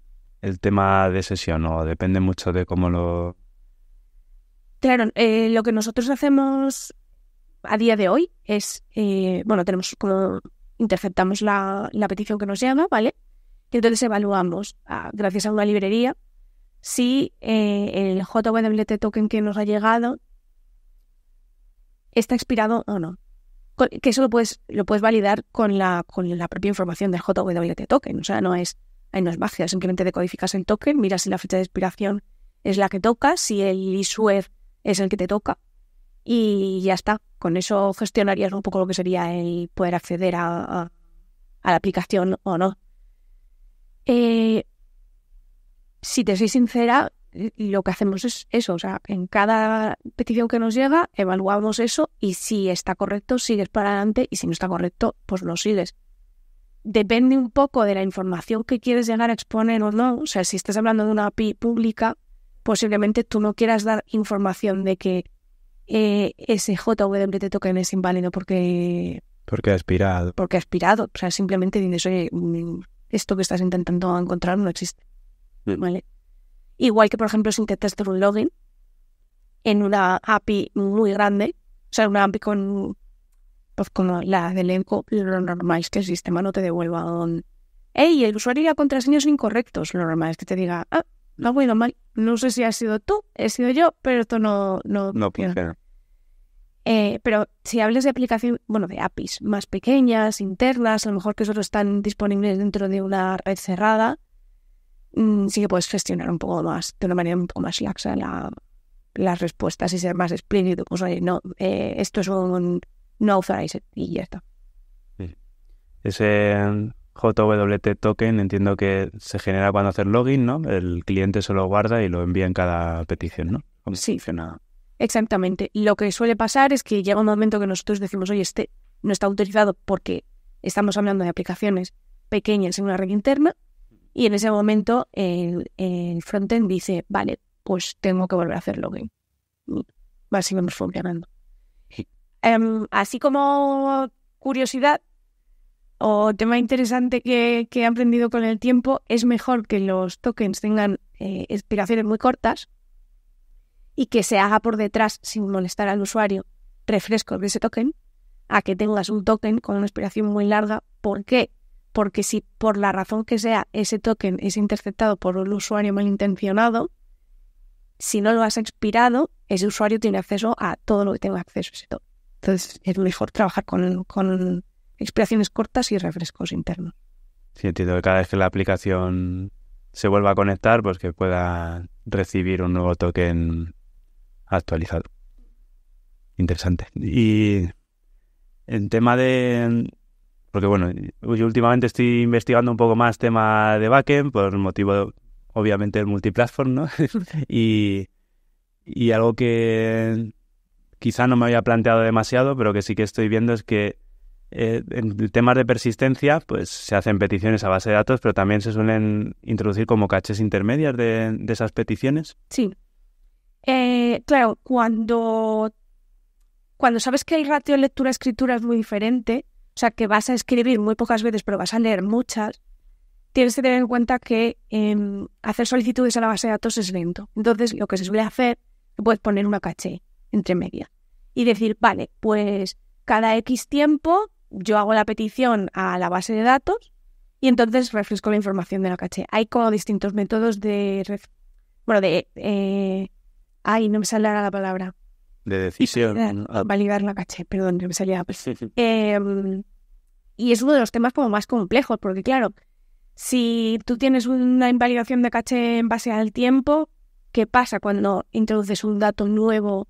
tema de sesión? ¿O depende mucho de cómo lo...? Claro, eh, lo que nosotros hacemos a día de hoy es, eh, bueno, tenemos como interceptamos la, petición que nos llama, ¿vale? Y entonces evaluamos, ah, gracias a una librería, si eh, el JWT token que nos ha llegado está expirado o no. que eso lo puedes, lo puedes validar con la, con la propia información del JWT token. O sea, no es, no es magia, simplemente decodificas el token, miras si la fecha de expiración es la que toca, si el issuer es el que te toca y ya está. Con eso gestionarías un poco lo que sería el poder acceder a, la aplicación o no. Eh, si te soy sincera, lo que hacemos es eso. O sea, en cada petición que nos llega, evaluamos eso y si está correcto, sigues para adelante y si no está correcto, pues no sigues. Depende un poco de la información que quieres llegar a exponer o no. O sea, si estás hablando de una API pública, posiblemente tú no quieras dar información de que eh, ese JWT token es inválido porque... Porque ha expirado. Porque ha expirado. O sea, simplemente dices, oye, mm, esto que estás intentando encontrar no existe. Mm. ¿Vale? Igual que, por ejemplo, si intentas hacer un login en una API muy grande, o sea, una API con, pues, con la del lo normal es que el sistema no te devuelva un... ¡Ey, el usuario y la contraseña son incorrectos! Lo normal es que te diga, ah, no No sé si ha sido tú, he sido yo, pero esto no... No, eh, pero si hables de aplicación, bueno, de APIs más pequeñas, internas, a lo mejor que solo están disponibles dentro de una red cerrada, mm, sí que puedes gestionar un poco más, de una manera un poco más laxa las respuestas y ser más explícito. Pues no, eh, esto es un no authorized y ya está. Ese JWT token entiendo que se genera cuando hacer login, ¿no? El cliente se lo guarda y lo envía en cada petición, ¿no? sí. Exactamente. Lo que suele pasar es que llega un momento que nosotros decimos, oye, este no está autorizado porque estamos hablando de aplicaciones pequeñas en una red interna y en ese momento el, frontend dice, vale, pues tengo que volver a hacer login. Así vamos funcionando. Em, así como curiosidad, o tema interesante que, he aprendido con el tiempo, es mejor que los tokens tengan eh, expiraciones muy cortas y que se haga por detrás, sin molestar al usuario, refresco de ese token, a que tengas un token con una expiración muy larga. ¿Por qué? Porque si por la razón que sea ese token es interceptado por un usuario malintencionado, si no lo has expirado, ese usuario tiene acceso a todo lo que tenga acceso a ese token. Entonces es mejor trabajar con, con expiraciones cortas y refrescos internos. Sí, entiendo que cada vez que la aplicación se vuelva a conectar, pues que pueda recibir un nuevo token actualizado. Interesante. Y en tema de... Porque bueno, yo últimamente estoy investigando un poco más tema de backend por motivo, obviamente, del multiplatform, ¿no? y, y algo que quizá no me había planteado demasiado, pero que sí que estoy viendo es que eh, en temas de persistencia, pues se hacen peticiones a base de datos, pero también se suelen introducir como caches intermedias de, esas peticiones. Sí. Eh, claro, cuando, cuando sabes que el ratio lectura-escritura es muy diferente, o sea, que vas a escribir muy pocas veces, pero vas a leer muchas, tienes que tener en cuenta que em, hacer solicitudes a la base de datos es lento. Entonces, lo que se suele hacer es poner una caché entre media y decir, vale, pues cada X tiempo yo hago la petición a la base de datos y entonces refresco la información de la caché. Hay como distintos métodos de... Bueno, de... Eh, ay, no me sale ahora la palabra. De decisión. Ah. Validar, la caché, perdón, no me salía. Em, y es uno de los temas como más complejos, porque claro, si tú tienes una invalidación de caché en base al tiempo, ¿qué pasa cuando introduces un dato nuevo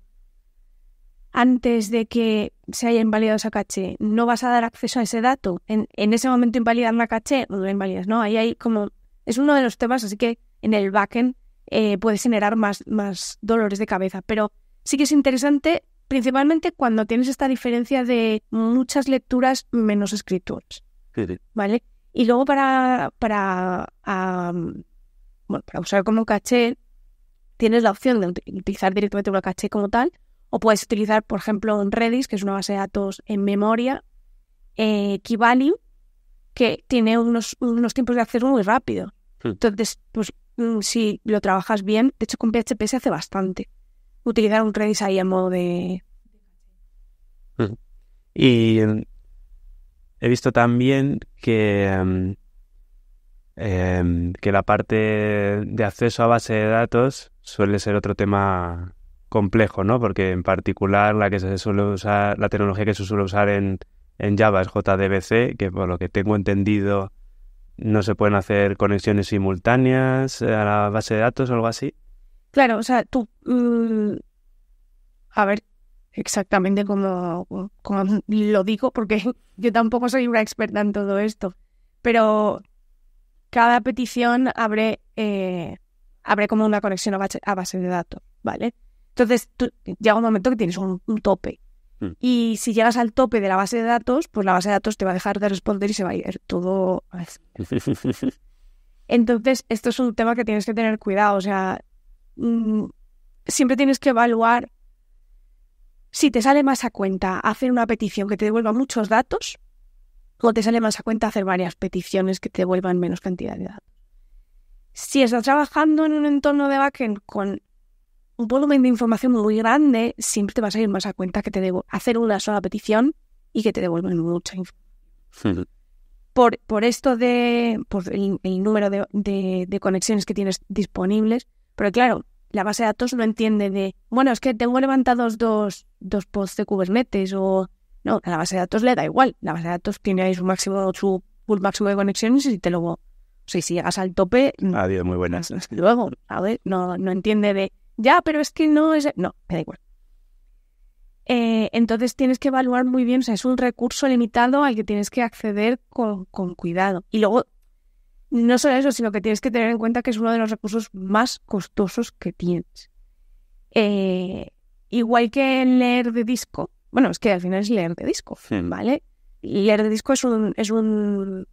antes de que se haya invalidado esa caché, no vas a dar acceso a ese dato. En, ese momento invalidan la caché, o lo invalidas, ¿no? Ahí hay como. Es uno de los temas, así que en el backend eh, puedes generar más, más dolores de cabeza. Pero sí que es interesante, principalmente cuando tienes esta diferencia de muchas lecturas menos escrituras. ¿Vale? Y luego para, para, bueno, para usar como caché, tienes la opción de utilizar directamente una caché como tal o puedes utilizar, por ejemplo, en Redis, que es una base de datos en memoria, eh, Keyvalue, que tiene unos, tiempos de acceso muy rápido. Hmm. Entonces, pues mm, si lo trabajas bien, de hecho con PHP se hace bastante. Utilizar un Redis ahí en modo de... Hmm. Y em, he visto también que, em, em, que la parte de acceso a base de datos suele ser otro tema complejo, ¿no? Porque en particular la que se la tecnología que se suele usar en, Java es JDBC, que por lo que tengo entendido no se pueden hacer conexiones simultáneas a la base de datos o algo así. Claro, o sea, tú... Mm, a ver, exactamente cómo lo digo, porque yo tampoco soy una experta en todo esto, pero cada petición abre, eh, abre como una conexión a base de datos, ¿vale? Entonces, llega un momento que tienes un, tope. Mm. Y si llegas al tope de la base de datos, pues la base de datos te va a dejar de responder y se va a ir todo. Entonces, esto es un tema que tienes que tener cuidado. O sea, mm, siempre tienes que evaluar si te sale más a cuenta hacer una petición que te devuelva muchos datos o te sale más a cuenta hacer varias peticiones que te devuelvan menos cantidad de datos. Si estás trabajando en un entorno de backend con un volumen de información muy grande, siempre te vas a ir más a cuenta que te debo hacer una sola petición y que te devuelven mucha información. Por, por esto de, por el, número de, conexiones que tienes disponibles, pero claro, la base de datos no entiende de, bueno, es que tengo levantados dos, dos pods de Kubernetes o... No, a la base de datos le da igual. La base de datos tiene ahí su máximo, su máximo de conexiones y te lo... si llegas al tope... Adiós, muy buenas. Luego, a ver, no, no entiende de ya, pero es que no es... No, me da igual. Eh, entonces tienes que evaluar muy bien, o sea, es un recurso limitado al que tienes que acceder con, cuidado. Y luego, no solo eso, sino que tienes que tener en cuenta que es uno de los recursos más costosos que tienes. Eh, igual que leer de disco, bueno, es que al final es leer de disco, ¿vale? Leer de disco es un, es un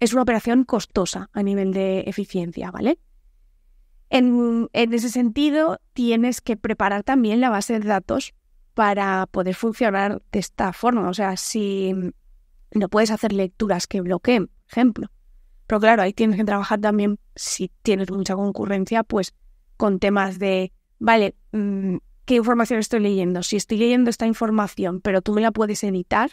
es una operación costosa a nivel de eficiencia, ¿vale? En, ese sentido, tienes que preparar también la base de datos para poder funcionar de esta forma. O sea, si no puedes hacer lecturas que bloqueen, por ejemplo. Pero claro, ahí tienes que trabajar también, si tienes mucha concurrencia, pues con temas de, vale, mm, ¿qué información estoy leyendo? Si estoy leyendo esta información, pero tú me la puedes editar,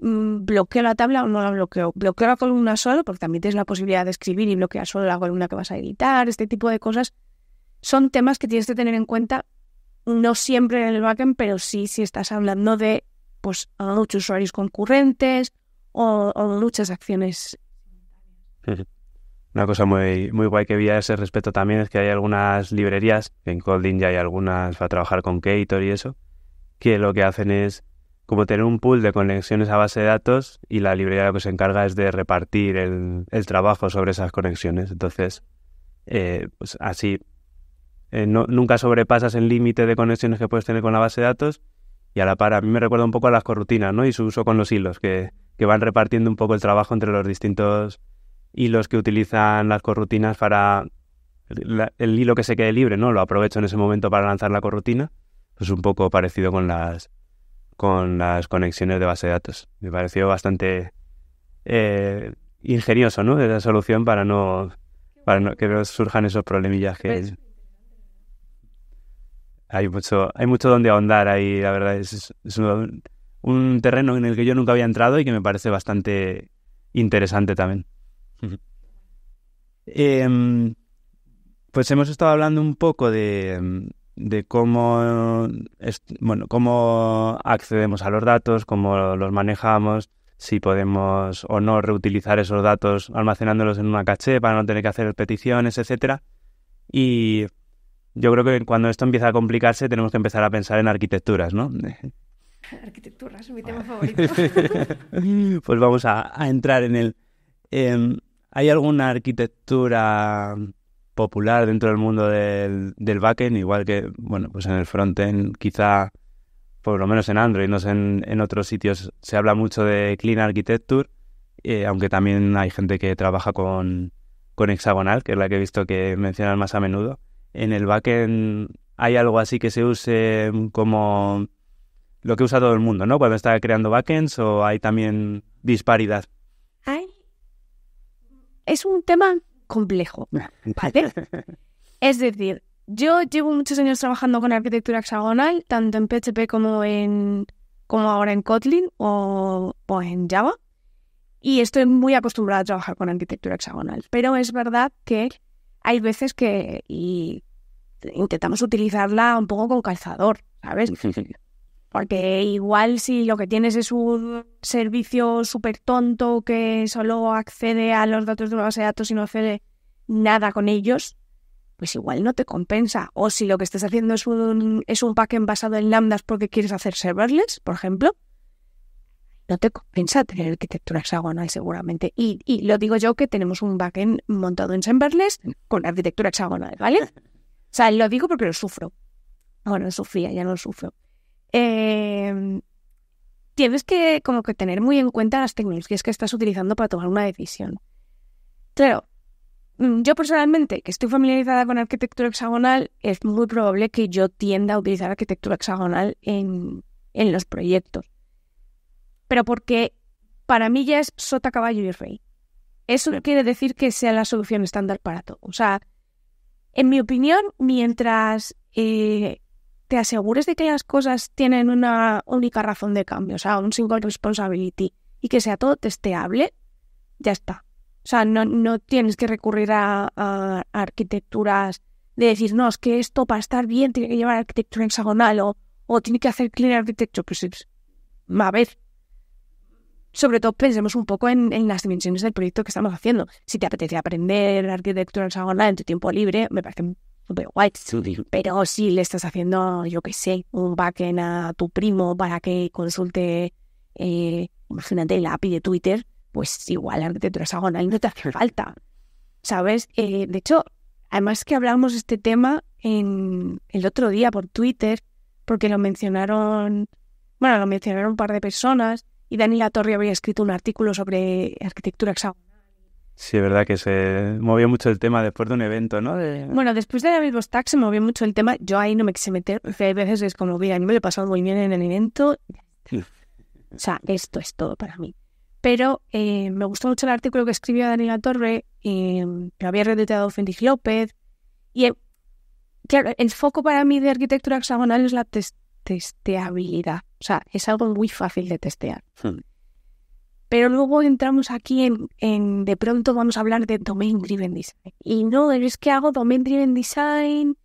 Mm, bloqueo la tabla o no la bloqueo. Bloqueo la columna solo, porque también tienes la posibilidad de escribir y bloquear solo la columna que vas a editar, este tipo de cosas. Son temas que tienes que tener en cuenta, no siempre en el backend, pero sí si estás hablando de pues muchos usuarios concurrentes o, o, muchas acciones. Una cosa muy, muy guay que vi a ese respecto también es que hay algunas librerías, en Colding ya hay algunas para trabajar con kator y eso, que lo que hacen es como tener un pool de conexiones a base de datos y la librería lo que se encarga es de repartir el, trabajo sobre esas conexiones. Entonces, eh, pues así, eh, nunca sobrepasas el límite de conexiones que puedes tener con la base de datos y a la par, a mí me recuerda un poco a las corrutinas ¿no? y su uso con los hilos, que, van repartiendo un poco el trabajo entre los distintos hilos que utilizan las corrutinas para el hilo que se quede libre, ¿no? Lo aprovecho en ese momento para lanzar la corrutina. es pues un poco parecido con las con las conexiones de base de datos. Me pareció bastante eh, ingenioso, ¿no? Esa solución para no, para que surjan esos problemillas que... Pues hay mucho, hay mucho donde ahondar ahí, la verdad. Es, un, terreno en el que yo nunca había entrado y que me parece bastante interesante también. Em, pues hemos estado hablando un poco de, de cómo, eh, bueno, accedemos a los datos, cómo los manejamos, si podemos o no reutilizar esos datos almacenándolos en una caché para no tener que hacer peticiones, etc. Y yo creo que cuando esto empieza a complicarse tenemos que empezar a pensar en arquitecturas, ¿no? Arquitecturas, mi tema favorito. pues vamos a, entrar en él. Em, ¿Hay alguna arquitectura popular dentro del mundo del, del backend, igual que, bueno, pues en el frontend quizá, por lo menos en Android, no sé, en, otros sitios se habla mucho de Clean Architecture, eh, aunque también hay gente que trabaja con, Hexagonal, que es la que he visto que mencionan más a menudo. En el backend hay algo así que se use como lo que usa todo el mundo, ¿no? Cuando está creando backends o hay también disparidad. Es un tema complejo. es decir, yo llevo muchos años trabajando con arquitectura hexagonal, tanto en PHP como, en, como ahora en Kotlin o, en Java, y estoy muy acostumbrada a trabajar con arquitectura hexagonal. Pero es verdad que hay veces que intentamos utilizarla un poco con calzador, ¿sabes? Porque igual si lo que tienes es un servicio súper tonto que solo accede a los datos de una base de datos y no accede nada con ellos, pues igual no te compensa. O si lo que estás haciendo es un, es un backend basado en lambdas porque quieres hacer serverless, por ejemplo, no te compensa tener arquitectura hexagonal seguramente. Y, y lo digo yo que tenemos un backend montado en serverless con arquitectura hexagonal, ¿vale? O sea, lo digo porque lo sufro. Ahora sufría, ya no lo sufro. Em, tienes que como que tener muy en cuenta las tecnologías que estás utilizando para tomar una decisión. Claro, mm, yo personalmente, que estoy familiarizada con arquitectura hexagonal, es muy probable que yo tienda a utilizar arquitectura hexagonal en, los proyectos. Pero porque para mí ya es sota, caballo y rey. Eso no quiere decir que sea la solución estándar para todo. O sea, en mi opinión, mientras eh, te asegures de que las cosas tienen una única razón de cambio, o sea, un single responsibility, y que sea todo testeable, ya está. O sea, no, no tienes que recurrir a, arquitecturas de decir, no, es que esto para estar bien tiene que llevar arquitectura hexagonal o, tiene que hacer clean architecture. Pues a ver, sobre todo pensemos un poco en, en, las dimensiones del proyecto que estamos haciendo. Si te apetece aprender arquitectura hexagonal en tu tiempo libre, me parece pero si le estás haciendo, yo qué sé, un backend a tu primo para que consulte, eh, imagínate, la API de Twitter, pues igual arquitectura hexagonal no te hace falta. ¿Sabes? Eh, de hecho, además que hablamos de este tema en el otro día por Twitter, porque lo mencionaron, bueno, lo mencionaron un par de personas y Daniela Torre había escrito un artículo sobre arquitectura hexagonal Sí, es verdad que se movió mucho el tema después de un evento, ¿no? Bueno, después de David Bostack se movió mucho el tema. Yo ahí no me quise meter, hay veces que es como, mira, me lo he pasado muy bien en el evento. o sea, esto es todo para mí. Pero eh, me gustó mucho el artículo que escribió Daniela Torre, y, eh, que había redeteado Fendix López. Y, eh, claro, el foco para mí de arquitectura hexagonal es la testeabilidad. O sea, es algo muy fácil de testear. Hmm. Pero luego entramos aquí en, en, de pronto vamos a hablar de Domain Driven Design. Y no, es que hago Domain Driven Design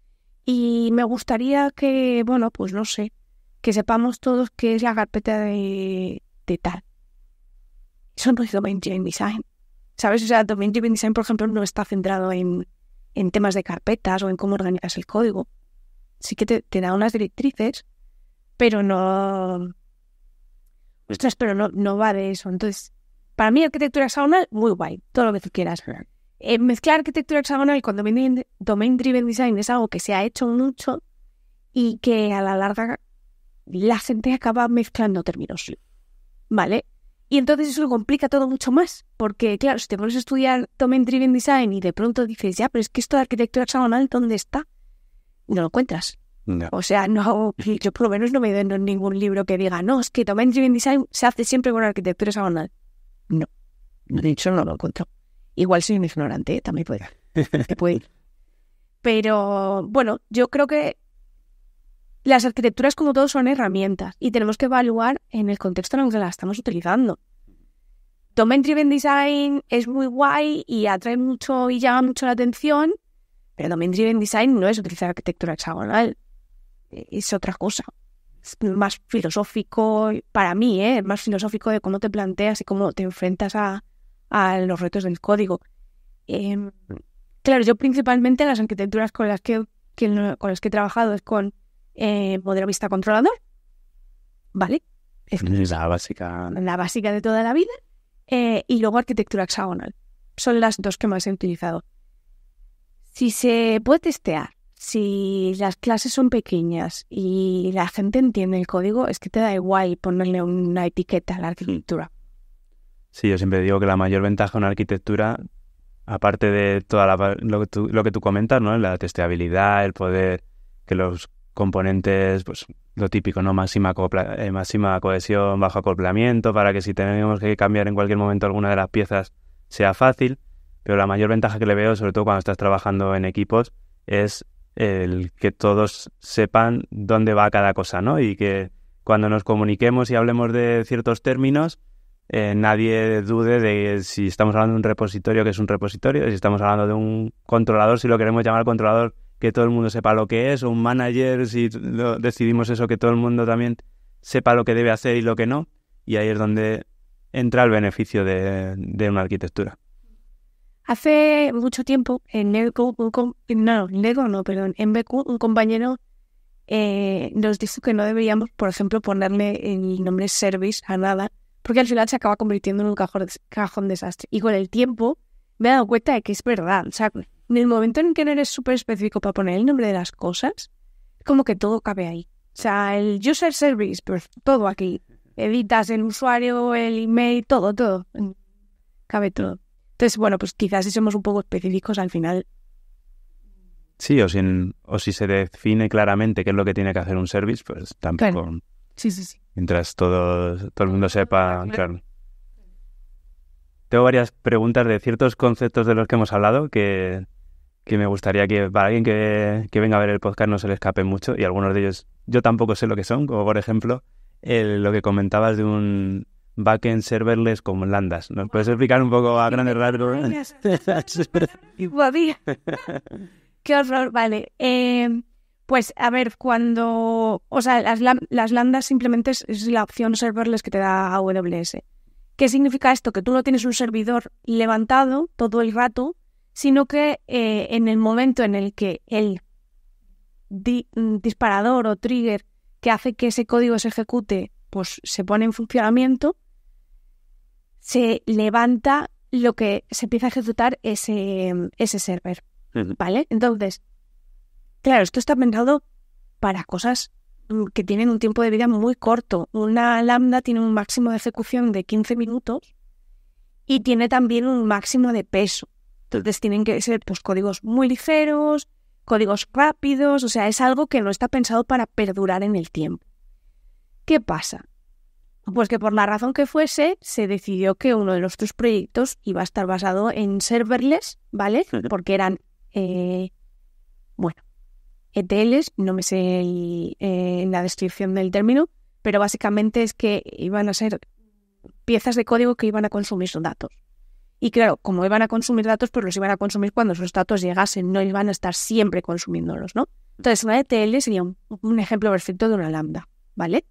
y me gustaría que, bueno, pues no sé, que sepamos todos qué es la carpeta de, de tal. Eso no es Domain Driven Design. ¿Sabes? O sea, Domain Driven Design, por ejemplo, no está centrado en, en temas de carpetas o en cómo organizas el código. Sí que te da unas directrices, pero no, pero no, no va de eso. Entonces, para mí arquitectura hexagonal, muy guay, todo lo que tú quieras. Eh, mezclar arquitectura hexagonal con domain-driven design es algo que se ha hecho mucho y que a la larga la gente acaba mezclando términos. ¿Vale? Y entonces eso lo complica todo mucho más, porque claro, si te pones a estudiar Domain Driven Design y de pronto dices, ya, pero es que esto de arquitectura hexagonal, ¿dónde está? No lo encuentras. O sea, no, yo por lo menos no me doy en ningún libro que diga, no, es que Domain Driven Design se hace siempre con arquitectura hexagonal. No, de hecho no lo encuentro. Igual soy un ignorante, ¿eh? también puede, puede Pero bueno, yo creo que las arquitecturas, como todo, son herramientas y tenemos que evaluar en el contexto en el que las estamos utilizando. Domain Driven Design es muy guay y atrae mucho y llama mucho la atención, pero Domain Driven Design no es utilizar arquitectura hexagonal. Eh, es otra cosa. más filosófico, para mí, ¿eh? más filosófico de cómo te planteas y cómo te enfrentas a, los retos del código. Em, claro, yo principalmente las arquitecturas con las que, con las que he trabajado es con eh, modelo vista controlador, ¿vale? Mm, es la básica. La básica de toda la vida. Eh, y luego arquitectura hexagonal. Son las dos que más he utilizado. Si se puede testear si las clases son pequeñas y la gente entiende el código, es que te da igual ponerle una etiqueta a la arquitectura. Sí, yo siempre digo que la mayor ventaja de una arquitectura, aparte de toda la, lo, que tú, lo que tú comentas, ¿no? la testeabilidad, el poder que los componentes, pues lo típico, ¿no? Máxima, eh, máxima cohesión bajo acoplamiento, para que si tenemos que cambiar en cualquier momento alguna de las piezas sea fácil. Pero la mayor ventaja que le veo, sobre todo cuando estás trabajando en equipos, es el que todos sepan dónde va cada cosa, ¿no? Y que cuando nos comuniquemos y hablemos de ciertos términos, eh, nadie dude de si estamos hablando de un repositorio, que es un repositorio, si estamos hablando de un controlador, si lo queremos llamar controlador, que todo el mundo sepa lo que es, o un manager, si decidimos eso, que todo el mundo también sepa lo que debe hacer y lo que no. Y ahí es donde entra el beneficio de una arquitectura. Hace mucho tiempo en Lego, no, Lego no, pero en BQ un compañero eh, nos dijo que no deberíamos, por ejemplo, ponerle el nombre service a nada, porque al final se acaba convirtiendo en un cajón, desastre. Y con el tiempo me he dado cuenta de que es verdad. O sea, en el momento en que no eres súper específico para poner el nombre de las cosas, como que todo cabe ahí. O sea, el user service, pues, todo aquí. Editas el usuario, el email, todo, todo. Cabe todo. Entonces, bueno, pues quizás si somos un poco específicos al final. Sí, o si, o si se define claramente qué es lo que tiene que hacer un service, pues tampoco. Sí, sí, sí. Mientras todo, todo el mundo sepa, claro. Tengo varias preguntas de ciertos conceptos de los que hemos hablado que, me gustaría que para alguien que, venga a ver el podcast no se le escape mucho y algunos de ellos yo tampoco sé lo que son, como por ejemplo lo que comentabas de un, backend serverless como Landas. ¿Nos puedes explicar un poco a grandes rasgos? Qué horror, vale. Em, pues a ver, cuando. O sea, las, las Landas simplemente es, la opción serverless que te da AWS. ¿Qué significa esto? Que tú no tienes un servidor levantado todo el rato, sino que eh, en el momento en el que el mm, disparador o trigger que hace que ese código se ejecute, pues se pone en funcionamiento, se levanta lo que se empieza a ejecutar eh, ese, server. ¿Vale? Entonces, claro, esto está pensado para cosas mm, que tienen un tiempo de vida muy corto. Una lambda tiene un máximo de ejecución de 15 minutos y tiene también un máximo de peso. Entonces tienen que ser pues, códigos muy ligeros, códigos rápidos, o sea, es algo que no está pensado para perdurar en el tiempo. ¿Qué pasa? Pues que por la razón que fuese, se decidió que uno de los tres proyectos iba a estar basado en serverless, ¿vale? Porque eran, eh, bueno, ETLs, no me sé eh, la descripción del término, pero básicamente es que iban a ser piezas de código que iban a consumir sus datos. Y claro, como iban a consumir datos, pues los iban a consumir cuando sus datos llegasen, no iban a estar siempre consumiéndolos, ¿no? Entonces, una ETL sería un, ejemplo perfecto de una lambda, ¿vale?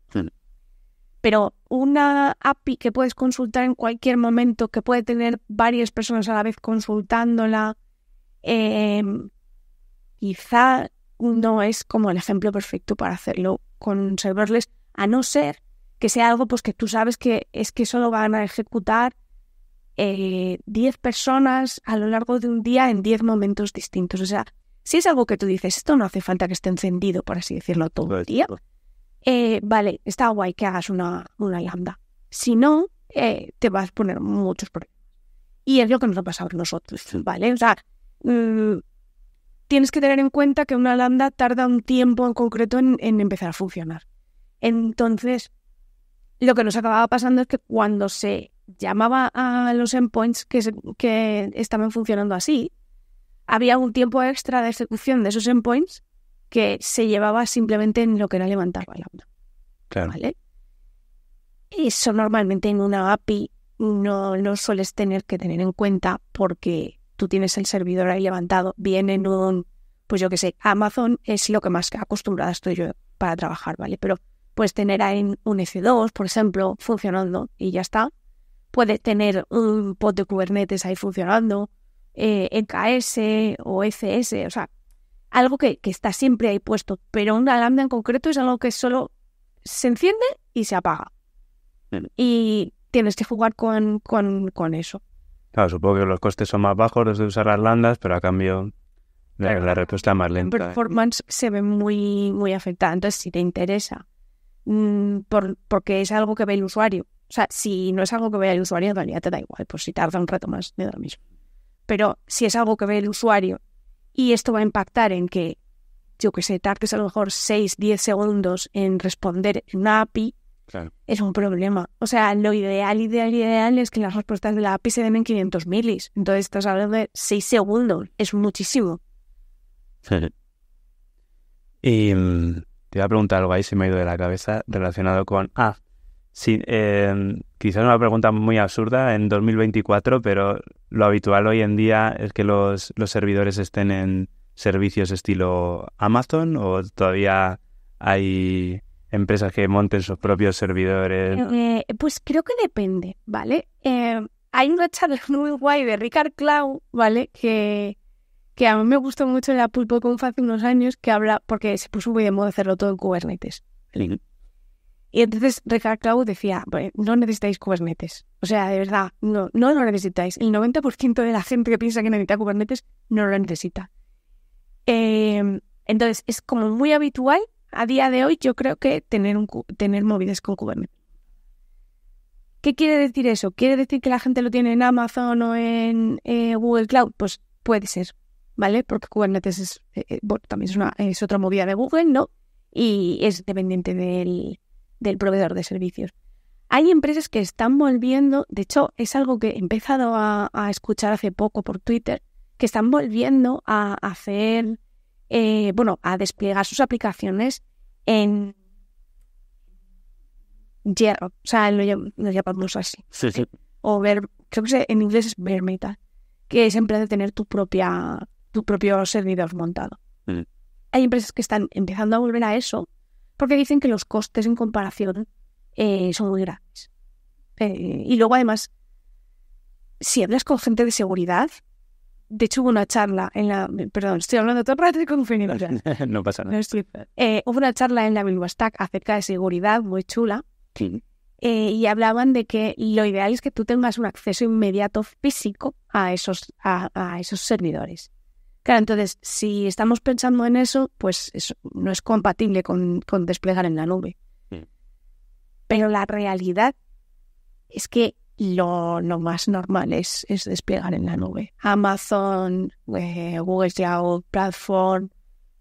pero una API que puedes consultar en cualquier momento, que puede tener varias personas a la vez consultándola, em, quizá no es como el ejemplo perfecto para hacerlo con serverless, a no ser que sea algo pues que tú sabes que es que solo van a ejecutar eh, diez 10 personas a lo largo de un día en 10 momentos distintos. O sea, si es algo que tú dices, esto no hace falta que esté encendido, por así decirlo, todo el día, eh, vale, está guay que hagas una, una lambda. Si no, eh, te vas a poner muchos problemas. Y es lo que nos ha pasado a nosotros, ¿vale? O sea, mm, tienes que tener en cuenta que una lambda tarda un tiempo en concreto en, empezar a funcionar. Entonces, lo que nos acababa pasando es que cuando se llamaba a los endpoints que, que estaban funcionando así, había un tiempo extra de ejecución de esos endpoints que se llevaba simplemente en lo que era levantar la lambda. Claro. ¿Vale? Eso normalmente en una API no no sueles tener que tener en cuenta porque tú tienes el servidor ahí levantado. viene en un, pues yo qué sé, Amazon es lo que más acostumbrada estoy yo para trabajar, ¿vale? Pero puedes tener ahí un EC2, por ejemplo, funcionando y ya está. Puedes tener un pod de Kubernetes ahí funcionando, EKS eh, o ECS, o sea, algo que, está siempre ahí puesto, pero una lambda en concreto es algo que solo se enciende y se apaga. Y tienes que jugar con, con, eso. Claro, supongo que los costes son más bajos los de usar las Lambdas, pero a cambio la, respuesta es más lenta. ¿eh? El performance se ve muy, muy afectada. Entonces, si te interesa, mm, porque es algo que ve el usuario. O sea, si no es algo que ve el usuario, todavía te da igual, pues si tarda un rato más, no da lo mismo. Pero si es algo que ve el usuario y esto va a impactar en que, yo que sé, tardes a lo mejor 6, 10 segundos en responder en una API. Claro. Es un problema. O sea, lo ideal, ideal, ideal es que las respuestas de la API se den en 500 milis. Entonces estás hablando de 6 segundos. Es muchísimo. y mm, te voy a preguntar algo ahí, se me ha ido de la cabeza relacionado con... a ah, Sí, em, quizás una pregunta muy absurda en 2024, pero lo habitual hoy en día es que los, servidores estén en servicios estilo Amazon o todavía hay empresas que monten sus propios servidores? Eh, eh, pues creo que depende, ¿vale? Em, hay una charla muy guay de Ricard Clau, ¿vale? Que, que a mí me gustó mucho en la Conf hace unos años, que habla, porque se puso muy de moda hacerlo todo en Kubernetes. Y entonces Richard Cloud decía, no necesitáis Kubernetes. O sea, de verdad, no, no lo necesitáis. El 90% de la gente que piensa que necesita Kubernetes no lo necesita. Em, entonces, es como muy habitual a día de hoy, yo creo que tener, un, tener móviles con Kubernetes. ¿Qué quiere decir eso? ¿Quiere decir que la gente lo tiene en Amazon o en eh, Google Cloud? Pues puede ser, ¿vale? Porque Kubernetes eh, eh, también es otra movida de Google, ¿no? Y es dependiente del, del proveedor de servicios. Hay empresas que están volviendo, de hecho es algo que he empezado a, escuchar hace poco por Twitter, que están volviendo a hacer, eh, bueno, a desplegar sus aplicaciones en o sea, lo, llamamos así. Sí, sí. O ver, creo que en inglés es Verme, que es en plan de tener tu, propia, tu propio servidor montado. Mm. Hay empresas que están empezando a volver a eso porque dicen que los costes en comparación eh, son muy grandes. Eh, y luego además, si hablas con gente de seguridad, de hecho hubo una charla en la... Perdón, estoy hablando todo el rato de No, pasa nada. Eh, hubo una charla en la Bilbao acerca de seguridad muy chula. y hablaban de que lo ideal es que tú tengas un acceso inmediato físico a esos, a esos servidores. Claro, entonces, si estamos pensando en eso, pues no es compatible con, desplegar en la nube. Hmm. Pero la realidad es que lo, más normal es, desplegar en la nube. Amazon, eh, Google Cloud Platform,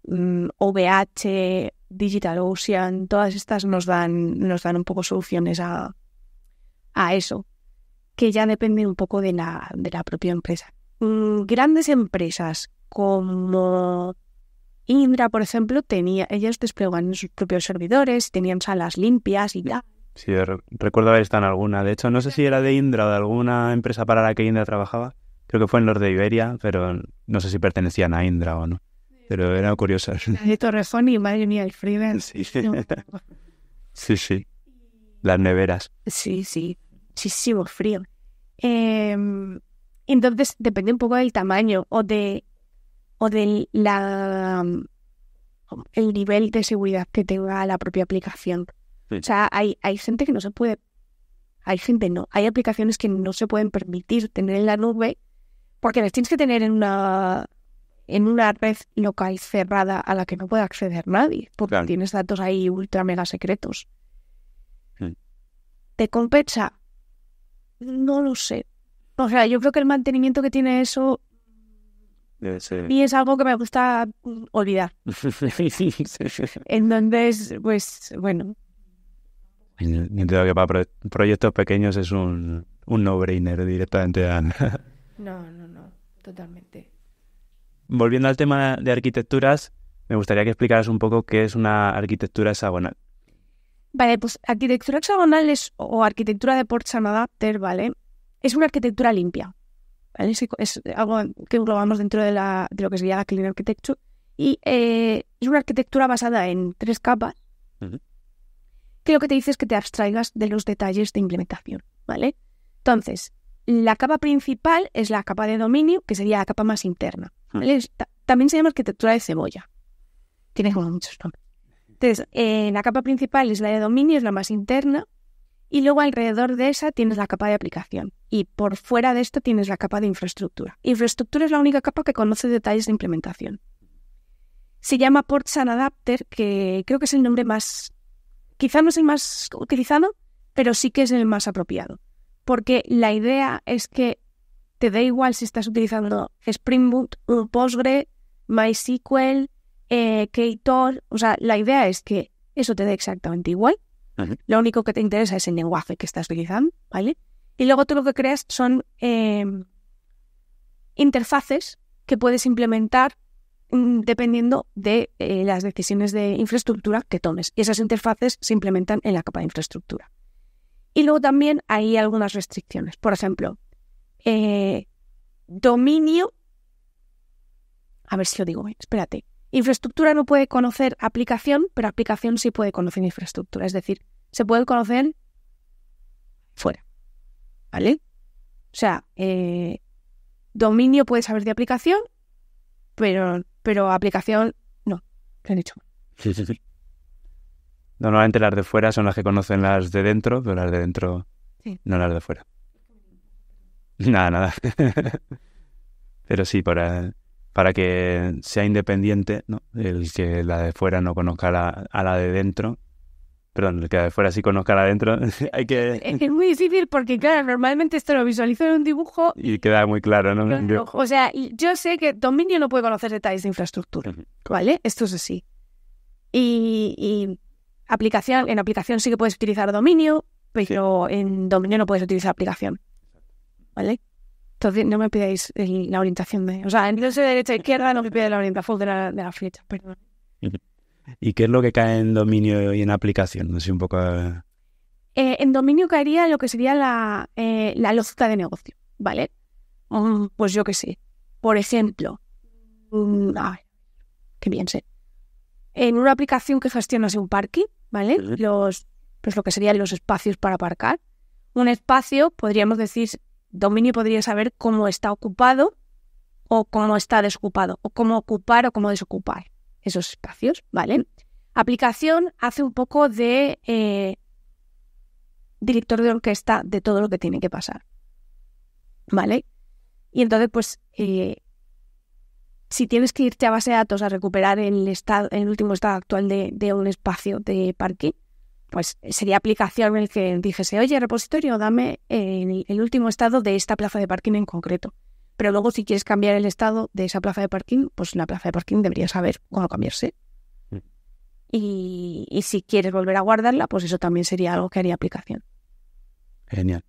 VH, mm, OVH, DigitalOcean, todas estas nos dan, nos dan un poco soluciones a, eso, que ya depende un poco de la, propia empresa. Mm, grandes empresas como Indra, por ejemplo, tenía, ellos desplegaban sus propios servidores, tenían salas limpias y ya. Sí, recuerdo haber estado en alguna. De hecho, no sé si era de Indra o de alguna empresa para la que Indra trabajaba. Creo que fue en los de Iberia, pero no sé si pertenecían a Indra o no. Pero era curioso. De Torrejón y madre y el sí. sí, sí. Las neveras. Sí, sí. Muchísimo frío. Em, entonces, depende un poco del tamaño o de o del la, el nivel de seguridad que tenga la propia aplicación. O sea, hay, hay gente que no se puede, hay gente no, hay aplicaciones que no se pueden permitir tener en la nube porque las tienes que tener en una en una red local cerrada a la que no puede acceder nadie, porque tienes datos ahí ultra mega secretos. ¿Te compensa? No lo sé. O sea, yo creo que el mantenimiento que tiene eso eh, y es algo que me gusta olvidar. Entonces, pues bueno. Entiendo que para proyectos pequeños es un, un no-brainer directamente. no, no, no, totalmente. Volviendo al tema de arquitecturas, me gustaría que explicaras un poco qué es una arquitectura hexagonal. Vale, pues arquitectura hexagonal es, o arquitectura de Ports Adapter, ¿vale? Es una arquitectura limpia es, algo que englobamos dentro de, lo que sería la Clean Architecture. Y eh, es una arquitectura basada en tres capas, que lo que te dice es que te abstraigas de los detalles de implementación, ¿vale? Entonces, la capa principal es la capa de dominio, que sería la capa más interna, hmm. También se llama arquitectura de cebolla. Tiene como muchos nombres. Entonces, eh, la capa principal es la de dominio, es la más interna, y luego alrededor de esa tienes la capa de aplicación. Y por fuera de esto tienes la capa de infraestructura. Infraestructura es la única capa que conoce detalles de implementación. Se llama Ports and Adapter, que creo que es el nombre más, quizá no es el más utilizado, pero sí que es el más apropiado. Porque la idea es que te da igual si estás utilizando Spring Boot, Postgre, MySQL, eh, Ktor. O sea, la idea es que eso te dé exactamente igual lo único que te interesa es el lenguaje que estás utilizando, ¿vale? Y luego tú lo que creas son em, interfaces que puedes implementar mm, dependiendo de eh, las decisiones de infraestructura que tomes. Y esas interfaces se implementan en la capa de infraestructura. Y luego también hay algunas restricciones. Por ejemplo, eh, dominio. A ver si lo digo bien. Espérate. Infraestructura no puede conocer aplicación, pero aplicación sí puede conocer infraestructura. Es decir, se puede conocer fuera. ¿Vale? O sea, eh, dominio puede saber de aplicación, pero, pero aplicación no. Lo he dicho. Sí, sí, sí. Normalmente las de fuera son las que conocen las de dentro, pero las de dentro no las de fuera. Nada, nada. pero sí, para para que sea independiente, ¿no? El que la de fuera no conozca a la de dentro. Perdón, el que la de fuera sí conozca a la de dentro. hay que... Es muy difícil porque, claro, normalmente esto lo visualizo en un dibujo. Y queda muy claro, ¿no? o sea, yo sé que dominio no puede conocer detalles de infraestructura, ¿vale? Esto es así. Y, aplicación, en aplicación sí que puedes utilizar dominio, pero en dominio no puedes utilizar aplicación, ¿vale? Entonces, no me pidáis la orientación de. O sea, entonces de derecha a izquierda no me pide la orientación de la, flecha, perdón. ¿Y qué es lo que cae en dominio y en aplicación? No sé, un poco. Eh. Eh, en dominio caería lo que sería la, eh, lógica de negocio, ¿vale? Mm, pues yo qué sé. Por ejemplo, mm, que bien sé. En una aplicación que gestiona un parking, ¿vale? Los, pues lo que serían los espacios para aparcar. Un espacio, podríamos decir, dominio podría saber cómo está ocupado o cómo está desocupado, o cómo ocupar o cómo desocupar esos espacios, ¿vale? Aplicación hace un poco de eh, director de orquesta de todo lo que tiene que pasar, ¿vale? Y entonces, pues, eh, si tienes que irte a base de datos a recuperar el, estado, el último estado actual de, de un espacio de parque, pues sería aplicación en el que dijese, oye, repositorio, dame eh, el, último estado de esta plaza de parking en concreto. Pero luego, si quieres cambiar el estado de esa plaza de parking, pues la plaza de parking debería saber cuándo cambiarse. Mm. Y, si quieres volver a guardarla, pues eso también sería algo que haría aplicación. Genial.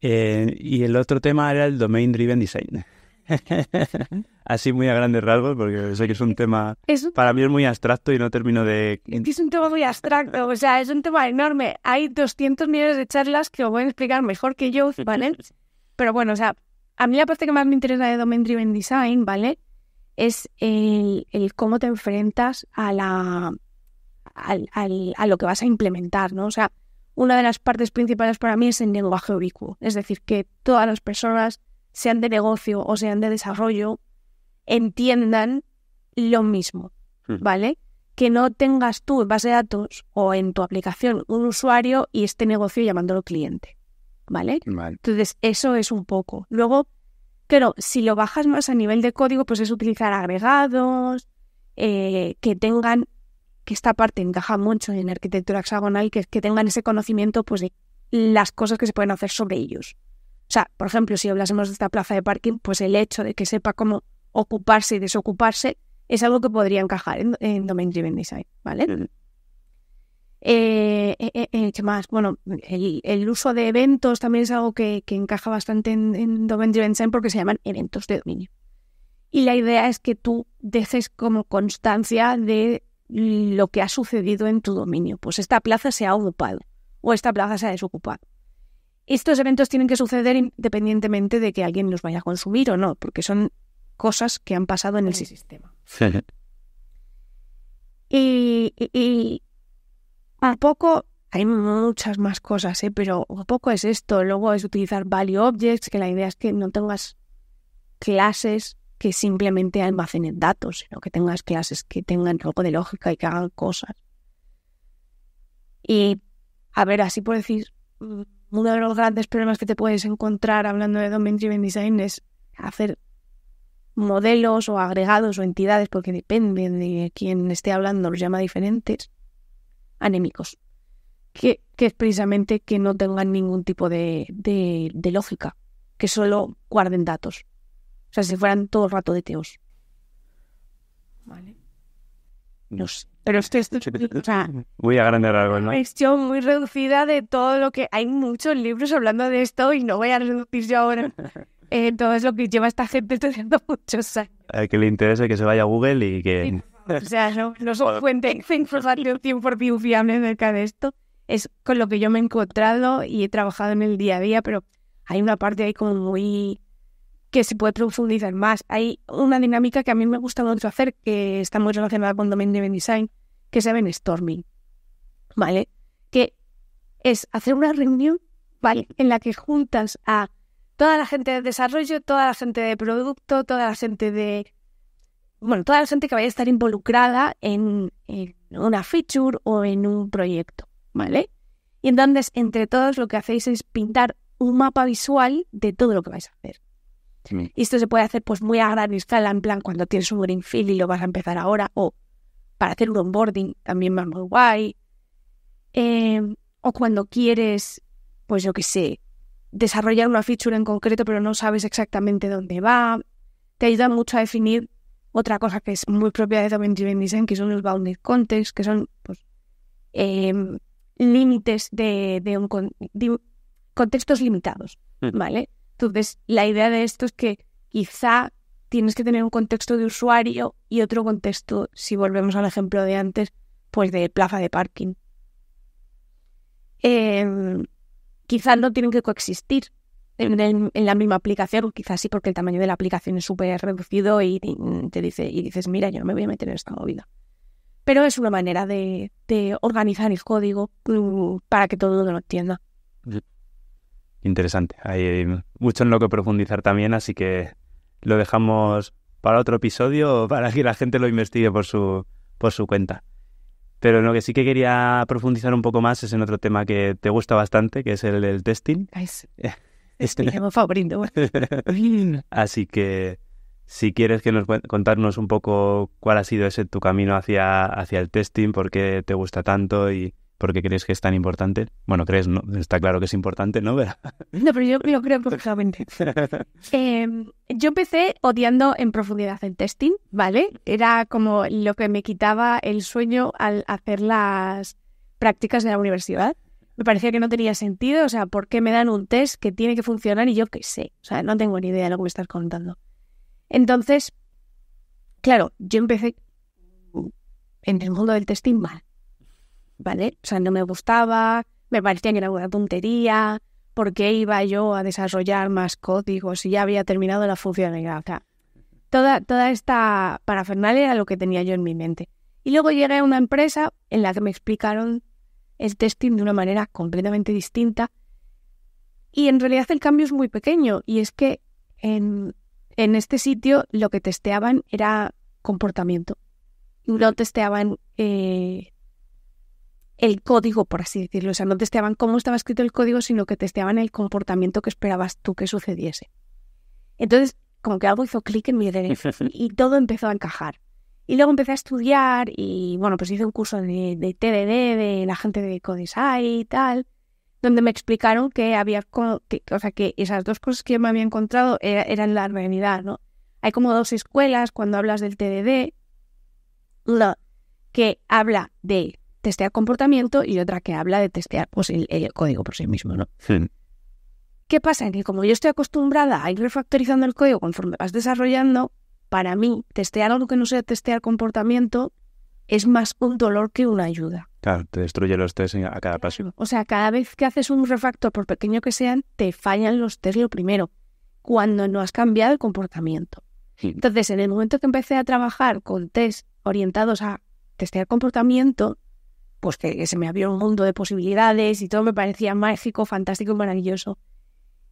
Eh, y el otro tema era el Domain Driven Design. Así muy a grandes rasgos, porque sé que es un tema... Para mí es muy abstracto y no termino de... Es un tema muy abstracto, o sea, es un tema enorme. Hay 200 millones de charlas que lo pueden explicar mejor que yo, ¿vale? Pero bueno, o sea, a mí la parte que más me interesa de Domain Driven Design, ¿vale? Es el, cómo te enfrentas a la... Al, a lo que vas a implementar, ¿no? O sea, una de las partes principales para mí es el lenguaje ubicuo, es decir, que todas las personas sean de negocio o sean de desarrollo, entiendan lo mismo, hmm. ¿vale? Que no tengas tú en base de datos o en tu aplicación un usuario y este negocio llamándolo cliente, ¿vale? Entonces, eso es un poco. Luego, claro, si lo bajas más a nivel de código, pues es utilizar agregados, eh, que tengan, que esta parte encaja mucho en arquitectura hexagonal, que, que tengan ese conocimiento pues, de las cosas que se pueden hacer sobre ellos. O sea, por ejemplo, si hablásemos de esta plaza de parking, pues el hecho de que sepa cómo ocuparse y desocuparse es algo que podría encajar en, Domain Driven Design, ¿vale? Eh, eh, eh, bueno, el, uso de eventos también es algo que, encaja bastante en, en Domain Driven Design porque se llaman eventos de dominio. Y la idea es que tú dejes como constancia de lo que ha sucedido en tu dominio. Pues esta plaza se ha ocupado o esta plaza se ha desocupado. Estos eventos tienen que suceder independientemente de que alguien los vaya a consumir o no, porque son cosas que han pasado en el sistema. Y, y, poco, hay muchas más cosas, ¿eh? pero un poco es esto. Luego es utilizar value objects, que la idea es que no tengas clases que simplemente almacenen datos, sino que tengas clases que tengan algo de lógica y que hagan cosas. Y, a ver, así por decir, mm, uno de los grandes problemas que te puedes encontrar hablando de Domain Driven Design es hacer modelos o agregados o entidades, porque depende de quién esté hablando, los llama diferentes, anémicos. Que, es precisamente que no tengan ningún tipo de, de, de lógica, que solo guarden datos. O sea, si fueran todo el rato de teos. Vale. No sé. Pero esto es muy a grande algo. Es Una cuestión muy reducida de todo lo que... Hay muchos libros hablando de esto y no voy a reducir yo ahora eh, todo todo lo que lleva esta gente estudiando muchos años. que le interese que se vaya a Google y que... o sea, no, no son fuente de información por fiable acerca de esto. Es con lo que yo me he encontrado y he trabajado en el día a día, pero hay una parte ahí como muy que se puede profundizar más. Hay una dinámica que a mí me gusta mucho hacer, que está muy relacionada con Domain Driven Design, que se llama storming, ¿vale? Que es hacer una reunión, ¿vale? En la que juntas a toda la gente de desarrollo, toda la gente de producto, toda la gente de... Bueno, toda la gente que vaya a estar involucrada en, en una feature o en un proyecto, ¿vale? Y entonces, entre todos, lo que hacéis es pintar un mapa visual de todo lo que vais a hacer. Y esto se puede hacer pues muy a gran escala, en plan cuando tienes un greenfield y lo vas a empezar ahora, o para hacer un onboarding también va muy guay. Eh, o cuando quieres, pues yo qué sé, desarrollar una feature en concreto, pero no sabes exactamente dónde va. Te ayuda mucho a definir otra cosa que es muy propia de Domain Driven Design, que son los bounded context que son pues, em, límites de, un, contextos limitados, hmm. ¿vale? Entonces, la idea de esto es que quizá tienes que tener un contexto de usuario y otro contexto, si volvemos al ejemplo de antes, pues de plaza de parking. Eh, em, quizás no tienen que coexistir en, la misma aplicación, quizás sí, porque el tamaño de la aplicación es súper reducido y, mm, te dice, y dices, mira, yo no me voy a meter en esta movida. Pero es una manera de, de organizar el código mm, para que todo el mundo lo entienda interesante. Hay mucho en lo que profundizar también, así que lo dejamos para otro episodio para que la gente lo investigue por su, por su cuenta. Pero lo que sí que quería profundizar un poco más es en otro tema que te gusta bastante, que es el, testing. Este es, mi tema favorito. Así que si quieres que nos contarnos un poco cuál ha sido ese tu camino hacia, hacia el testing, por qué te gusta tanto y, ¿Por qué crees que es tan importante. Bueno, crees, no, está claro que es importante, ¿no? No, pero yo, lo creo perfectamente. Em, yo empecé odiando en profundidad el testing, ¿vale? Era como lo que me quitaba el sueño al hacer las prácticas de la universidad. Me parecía que no tenía sentido, o sea, ¿por qué me dan un test que tiene que funcionar y yo qué sé? O sea, no tengo ni idea de lo que me estás contando. Entonces, claro, yo empecé en el mundo del testing mal. ¿vale? O sea, no me gustaba, me parecía que era una tontería, ¿por qué iba yo a desarrollar más códigos si ya había terminado la funcionalidad? O sea, toda, toda esta parafernalia era lo que tenía yo en mi mente. Y luego llegué a una empresa en la que me explicaron el testing de una manera completamente distinta. Y en realidad el cambio es muy pequeño. Y es que en, en este sitio lo que testeaban era comportamiento. No testeaban eh, el código, por así decirlo. O sea, no testeaban cómo estaba escrito el código, sino que testeaban el comportamiento que esperabas tú que sucediese. Entonces, como que algo hizo clic en mi derecho y todo empezó a encajar. Y luego empecé a estudiar y, bueno, pues hice un curso de, TDD, de la gente de Codesai y tal, donde me explicaron que había, o sea, que esas dos cosas que me había encontrado eran la realidad, ¿no? Hay como dos escuelas cuando hablas del TDD, la que habla de testear comportamiento y otra que habla de testear pues, el, código por sí mismo, ¿no? Sí. ¿Qué pasa? Que como yo estoy acostumbrada a ir refactorizando el código conforme vas desarrollando, para mí testear algo que no sea testear comportamiento es más un dolor que una ayuda. Claro, te destruye los test a cada paso. O sea, cada vez que haces un refactor, por pequeño que sean, te fallan los test lo primero, cuando no has cambiado el comportamiento. Entonces, en el momento que empecé a trabajar con test orientados a testear comportamiento, pues que se me abrió un mundo de posibilidades y todo me parecía mágico, fantástico y maravilloso.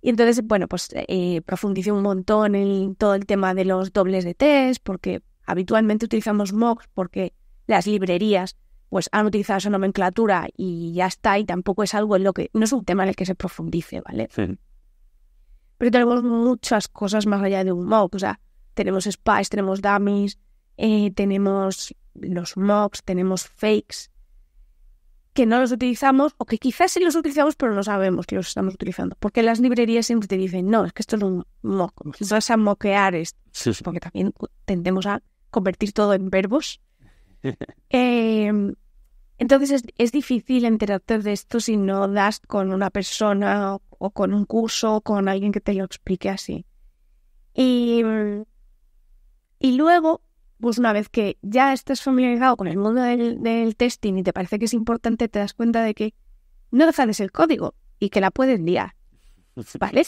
Y entonces, bueno, pues eh, profundicé un montón en todo el tema de los dobles de test, porque habitualmente utilizamos mocks, porque las librerías pues han utilizado esa nomenclatura y ya está, y tampoco es algo en lo que, no es un tema en el que se profundice, ¿vale? Pero tenemos muchas cosas más allá de un mock, o sea, tenemos spies, tenemos dummies, eh, tenemos los mocks, tenemos fakes, que no los utilizamos o que quizás sí los utilizamos pero no sabemos que los estamos utilizando. Porque las librerías siempre te dicen, no, es que esto es un moco, vas a moquear esto. Porque también tendemos a convertir todo en verbos. Em, entonces es, difícil enterarte de esto si no das con una persona o, con un curso o con alguien que te lo explique así. y luego pues una vez que ya estás familiarizado con el mundo del, testing y te parece que es importante, te das cuenta de que no dejas el código y que la puedes liar. ¿Vale?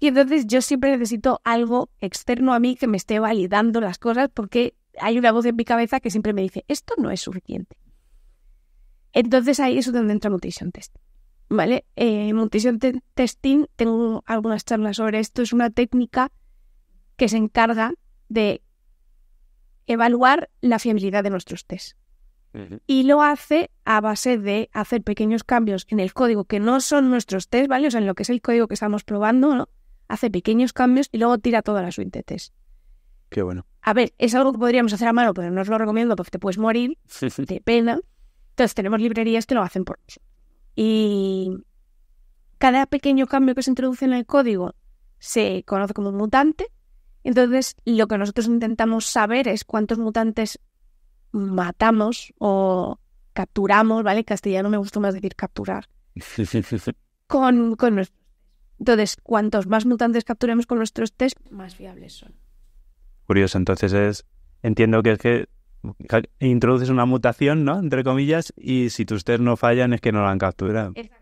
Y entonces yo siempre necesito algo externo a mí que me esté validando las cosas porque hay una voz en mi cabeza que siempre me dice, esto no es suficiente. Entonces ahí es donde entra Mutation Test. ¿Vale? Eh, mutation Testing, tengo algunas charlas sobre esto, es una técnica que se encarga de evaluar la fiabilidad de nuestros tests. Y lo hace a base de hacer pequeños cambios en el código que no son nuestros test, ¿vale? O sea, en lo que es el código que estamos probando, ¿no? Hace pequeños cambios y luego tira toda la suite de test. Qué bueno. A ver, es algo que podríamos hacer a mano, pero no os lo recomiendo porque te puedes morir de pena. Entonces tenemos librerías que lo hacen por nosotros. Y cada pequeño cambio que se introduce en el código se conoce como un mutante entonces, lo que nosotros intentamos saber es cuántos mutantes matamos o capturamos, ¿vale? En castellano me gusta más decir capturar. con, Entonces, cuantos más mutantes capturemos con nuestros test, más fiables son. Curioso, entonces es. Entiendo que es que introduces una mutación, ¿no? Entre comillas, y si tus test no fallan es que no la han capturado. Exacto.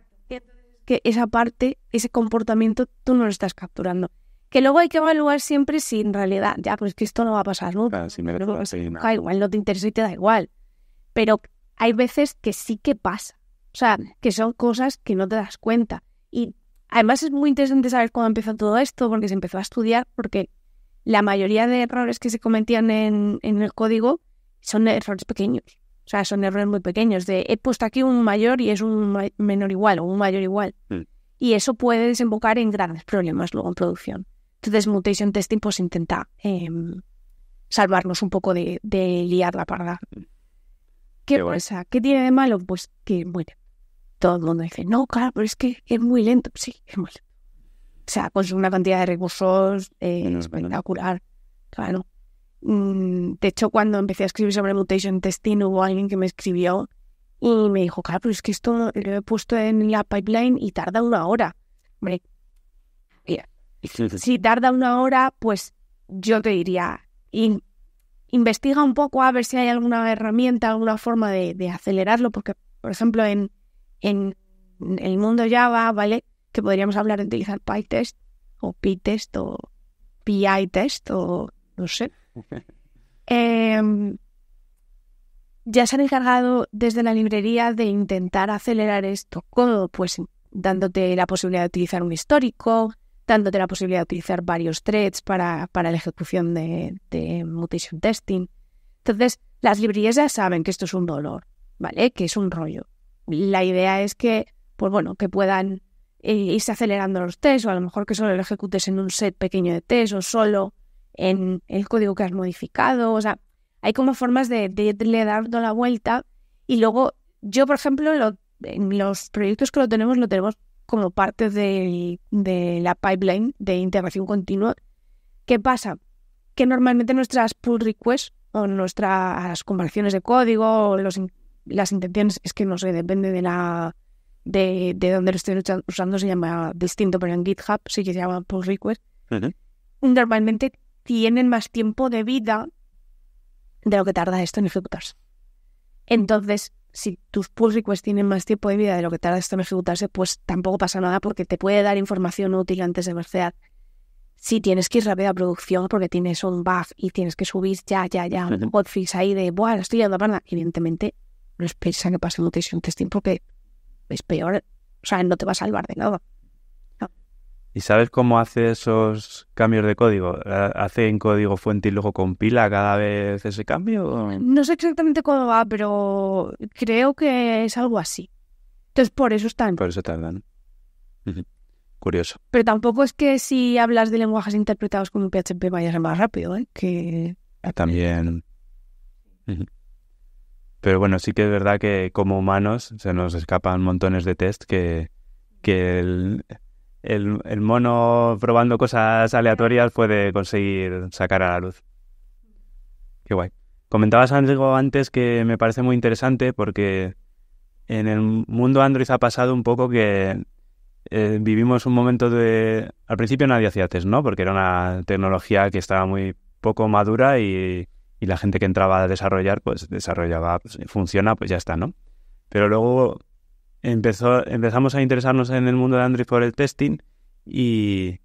Que esa parte, ese comportamiento, tú no lo estás capturando que luego hay que evaluar siempre si en realidad, ya, pues que esto no va a pasar, ¿no? si me da igual, no te interesa y te da igual. Pero hay veces que sí que pasa. O sea, que son cosas que no te das cuenta. Y además es muy interesante saber cuándo empezó todo esto, porque se empezó a estudiar, porque la mayoría de errores que se cometían en, el código son errores pequeños. O sea, son errores muy pequeños. De he puesto aquí un mayor y es un menor igual o un mayor igual. Mm. Y eso puede desembocar en grandes problemas luego en producción. Entonces, mutation testing pues intenta em, salvarnos un poco de, liar la parda. ¿Qué, tiene de malo? Pues que bueno, Todo el mundo dice, no, claro, pero es que es muy lento. Sí, es muy lento. O sea, pues una cantidad de recursos eh, no, espectacular. Claro. Mm, de hecho, cuando empecé a escribir sobre mutation testing, hubo alguien que me escribió y me dijo, claro, pero es que esto lo he puesto en la pipeline y tarda una hora. Hombre, si tarda una hora, pues yo te diría, investiga un poco a ver si hay alguna herramienta, alguna forma de, acelerarlo, porque, por ejemplo, en, el mundo Java, ¿vale? Que podríamos hablar de utilizar PyTest o PyTest o test o no sé. Em, ya se han encargado desde la librería de intentar acelerar esto. Pues dándote la posibilidad de utilizar un histórico, dándote la posibilidad de utilizar varios threads para, para la ejecución de, mutation testing. Entonces, las librerías ya saben que esto es un dolor, ¿vale? Que es un rollo. La idea es que, pues bueno, que puedan eh, irse acelerando los tests o a lo mejor que solo lo ejecutes en un set pequeño de tests o solo en el código que has modificado. O sea, hay como formas de, de dando la vuelta y luego yo, por ejemplo, en los proyectos que lo tenemos, lo tenemos como parte de, la pipeline de integración continua. ¿Qué pasa? Que normalmente nuestras pull requests o nuestras conversiones de código o las intenciones, es que no sé, depende de la de, de dónde lo estén usando, se llama distinto, pero en GitHub sí que se llama pull request. Normalmente tienen más tiempo de vida de lo que tarda esto en ejecutarse. Entonces, si tus pull requests tienen más tiempo de vida de lo que tarda esto en ejecutarse, pues tampoco pasa nada porque te puede dar información útil antes de mercear. Si tienes que ir rápido a producción porque tienes un bug y tienes que subir ya, ya, ya, un hotfix ahí de, bueno estoy estoy a Evidentemente, no esperes a que pase un testing porque es peor, o sea, no te va a salvar de nada. ¿Y sabes cómo hace esos cambios de código? ¿Hace en código fuente y luego compila cada vez ese cambio? No sé exactamente cómo va, pero creo que es algo así. Entonces, por eso están. Por eso tardan. Curioso. Pero tampoco es que si hablas de lenguajes interpretados con PHP vayas más rápido, ¿eh? Que... Ah, también. Pero bueno, sí que es verdad que como humanos se nos escapan montones de test que, que el, el, mono probando cosas aleatorias puede conseguir sacar a la luz. Qué guay. Comentabas algo antes que me parece muy interesante porque en el mundo Android ha pasado un poco que eh, vivimos un momento de... Al principio nadie hacía test, ¿no? Porque era una tecnología que estaba muy poco madura y, y la gente que entraba a desarrollar, pues desarrollaba, pues, funciona, pues ya está, ¿no? Pero luego empezó, empezamos a interesarnos en el mundo de Android por el testing y,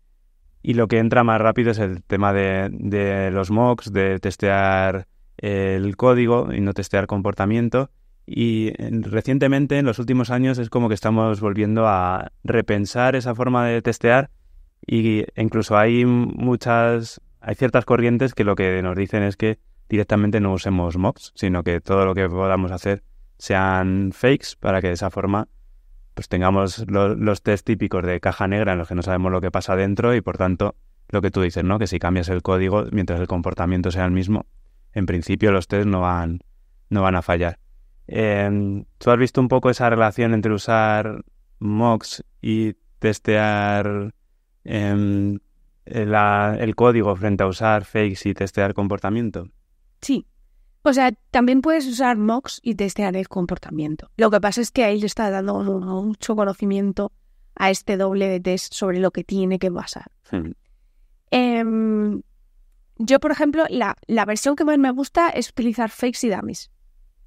lo que entra más rápido es el tema de, de los mocks, de testear el código y no testear comportamiento. Y recientemente, en los últimos años, es como que estamos volviendo a repensar esa forma de testear y incluso hay muchas, hay ciertas corrientes que lo que nos dicen es que directamente no usemos mocks sino que todo lo que podamos hacer sean fakes para que de esa forma pues tengamos los test típicos de caja negra en los que no sabemos lo que pasa dentro y por tanto lo que tú dices, ¿no? Que si cambias el código mientras el comportamiento sea el mismo, en principio los test no van, no van a fallar. Em, ¿Tú has visto un poco esa relación entre usar mocks y testear em, el código frente a usar fakes y testear comportamiento? Sí, o sea, también puedes usar mocks y testear el comportamiento. Lo que pasa es que ahí le está dando mucho conocimiento a este doble de test sobre lo que tiene que pasar. Hmm. Em, yo, por ejemplo, la, versión que más me gusta es utilizar fakes y dummies.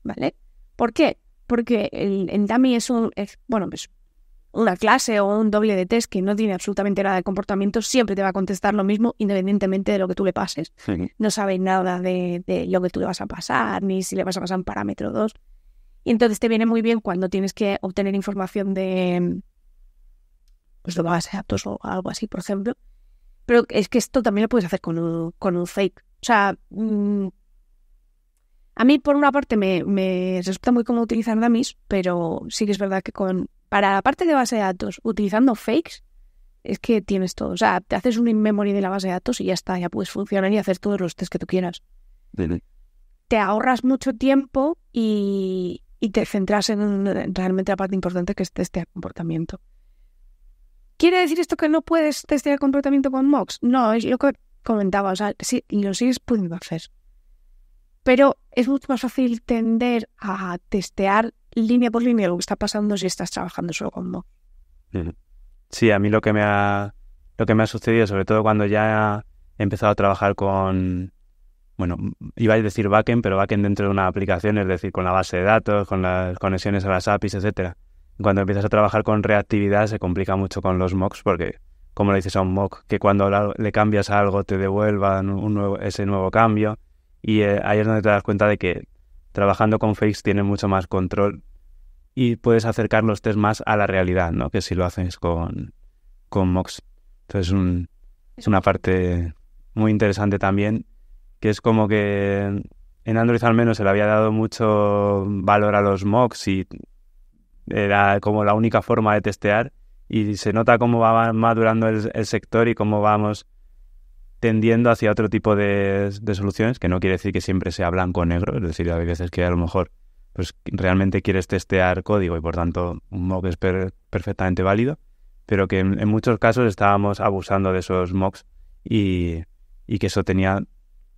¿Vale? ¿Por qué? Porque el, dummy es un. bueno, pues una clase o un doble de test que no tiene absolutamente nada de comportamiento, siempre te va a contestar lo mismo independientemente de lo que tú le pases. No sabe nada de, lo que tú le vas a pasar, ni si le vas a pasar un parámetro 2. Y entonces te viene muy bien cuando tienes que obtener información de pues de base de datos o algo así, por ejemplo. Pero es que esto también lo puedes hacer con un, fake. O sea, mm, a mí por una parte me, me resulta muy cómodo utilizar damis pero sí que es verdad que con, para la parte de base de datos utilizando fakes, es que tienes todo. O sea, te haces un in-memory de la base de datos y ya está, ya puedes funcionar y hacer todos los test que tú quieras. Te ahorras mucho tiempo y, te centras en, realmente la parte importante que es testear comportamiento. ¿Quiere decir esto que no puedes testear comportamiento con mocks? No, es lo que comentaba, o sea, sí, lo sigues pudiendo hacer. Pero es mucho más fácil tender a testear línea por línea lo que está pasando si estás trabajando solo con mock. Sí, a mí lo que me ha, lo que me ha sucedido, sobre todo cuando ya he empezado a trabajar con, bueno, iba a decir backend, pero backend dentro de una aplicación, es decir, con la base de datos, con las conexiones a las APIs, etcétera. Cuando empiezas a trabajar con reactividad se complica mucho con los mocks porque, como le dices a un mock, que cuando le cambias algo te devuelvan ese nuevo cambio y eh, ahí es donde te das cuenta de que Trabajando con fakes tiene mucho más control y puedes acercar los test más a la realidad, ¿no? Que si lo haces con, con Entonces es una parte muy interesante también, que es como que en Android al menos se le había dado mucho valor a los mocks y era como la única forma de testear y se nota cómo va madurando el sector y cómo vamos tendiendo hacia otro tipo de, soluciones, que no quiere decir que siempre sea blanco o negro, es decir, a veces que a lo mejor pues, realmente quieres testear código y por tanto un mock es perfectamente válido, pero que en, muchos casos estábamos abusando de esos mocks y, que eso tenía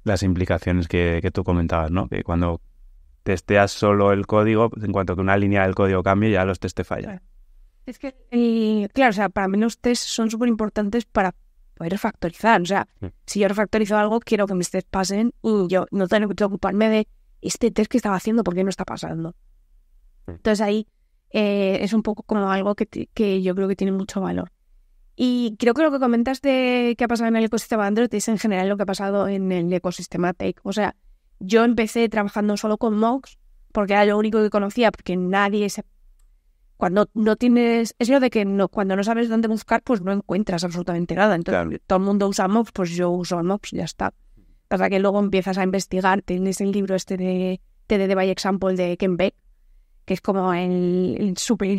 las implicaciones que, tú comentabas, ¿no? Que cuando testeas solo el código, en cuanto que una línea del código cambie, ya los testes fallan. Es que, claro, o sea, para mí los tests son súper importantes para poder refactorizar. O sea, mm. si yo refactorizo algo, quiero que mis test pasen y yo no tengo que ocuparme de este test que estaba haciendo, porque no está pasando? Mm. Entonces ahí eh, es un poco como algo que, yo creo que tiene mucho valor. Y creo que lo que comentas de que ha pasado en el ecosistema Android es en general lo que ha pasado en el ecosistema Tech. O sea, yo empecé trabajando solo con Mox porque era lo único que conocía, porque nadie se cuando no tienes, es lo de que no, cuando no sabes dónde buscar, pues no encuentras absolutamente nada. Entonces, todo el mundo usa mobs, pues yo uso mobs, ya está. Pasa que luego empiezas a investigar, tienes el libro este de TDD by Example de Ken Beck, que es como el, super,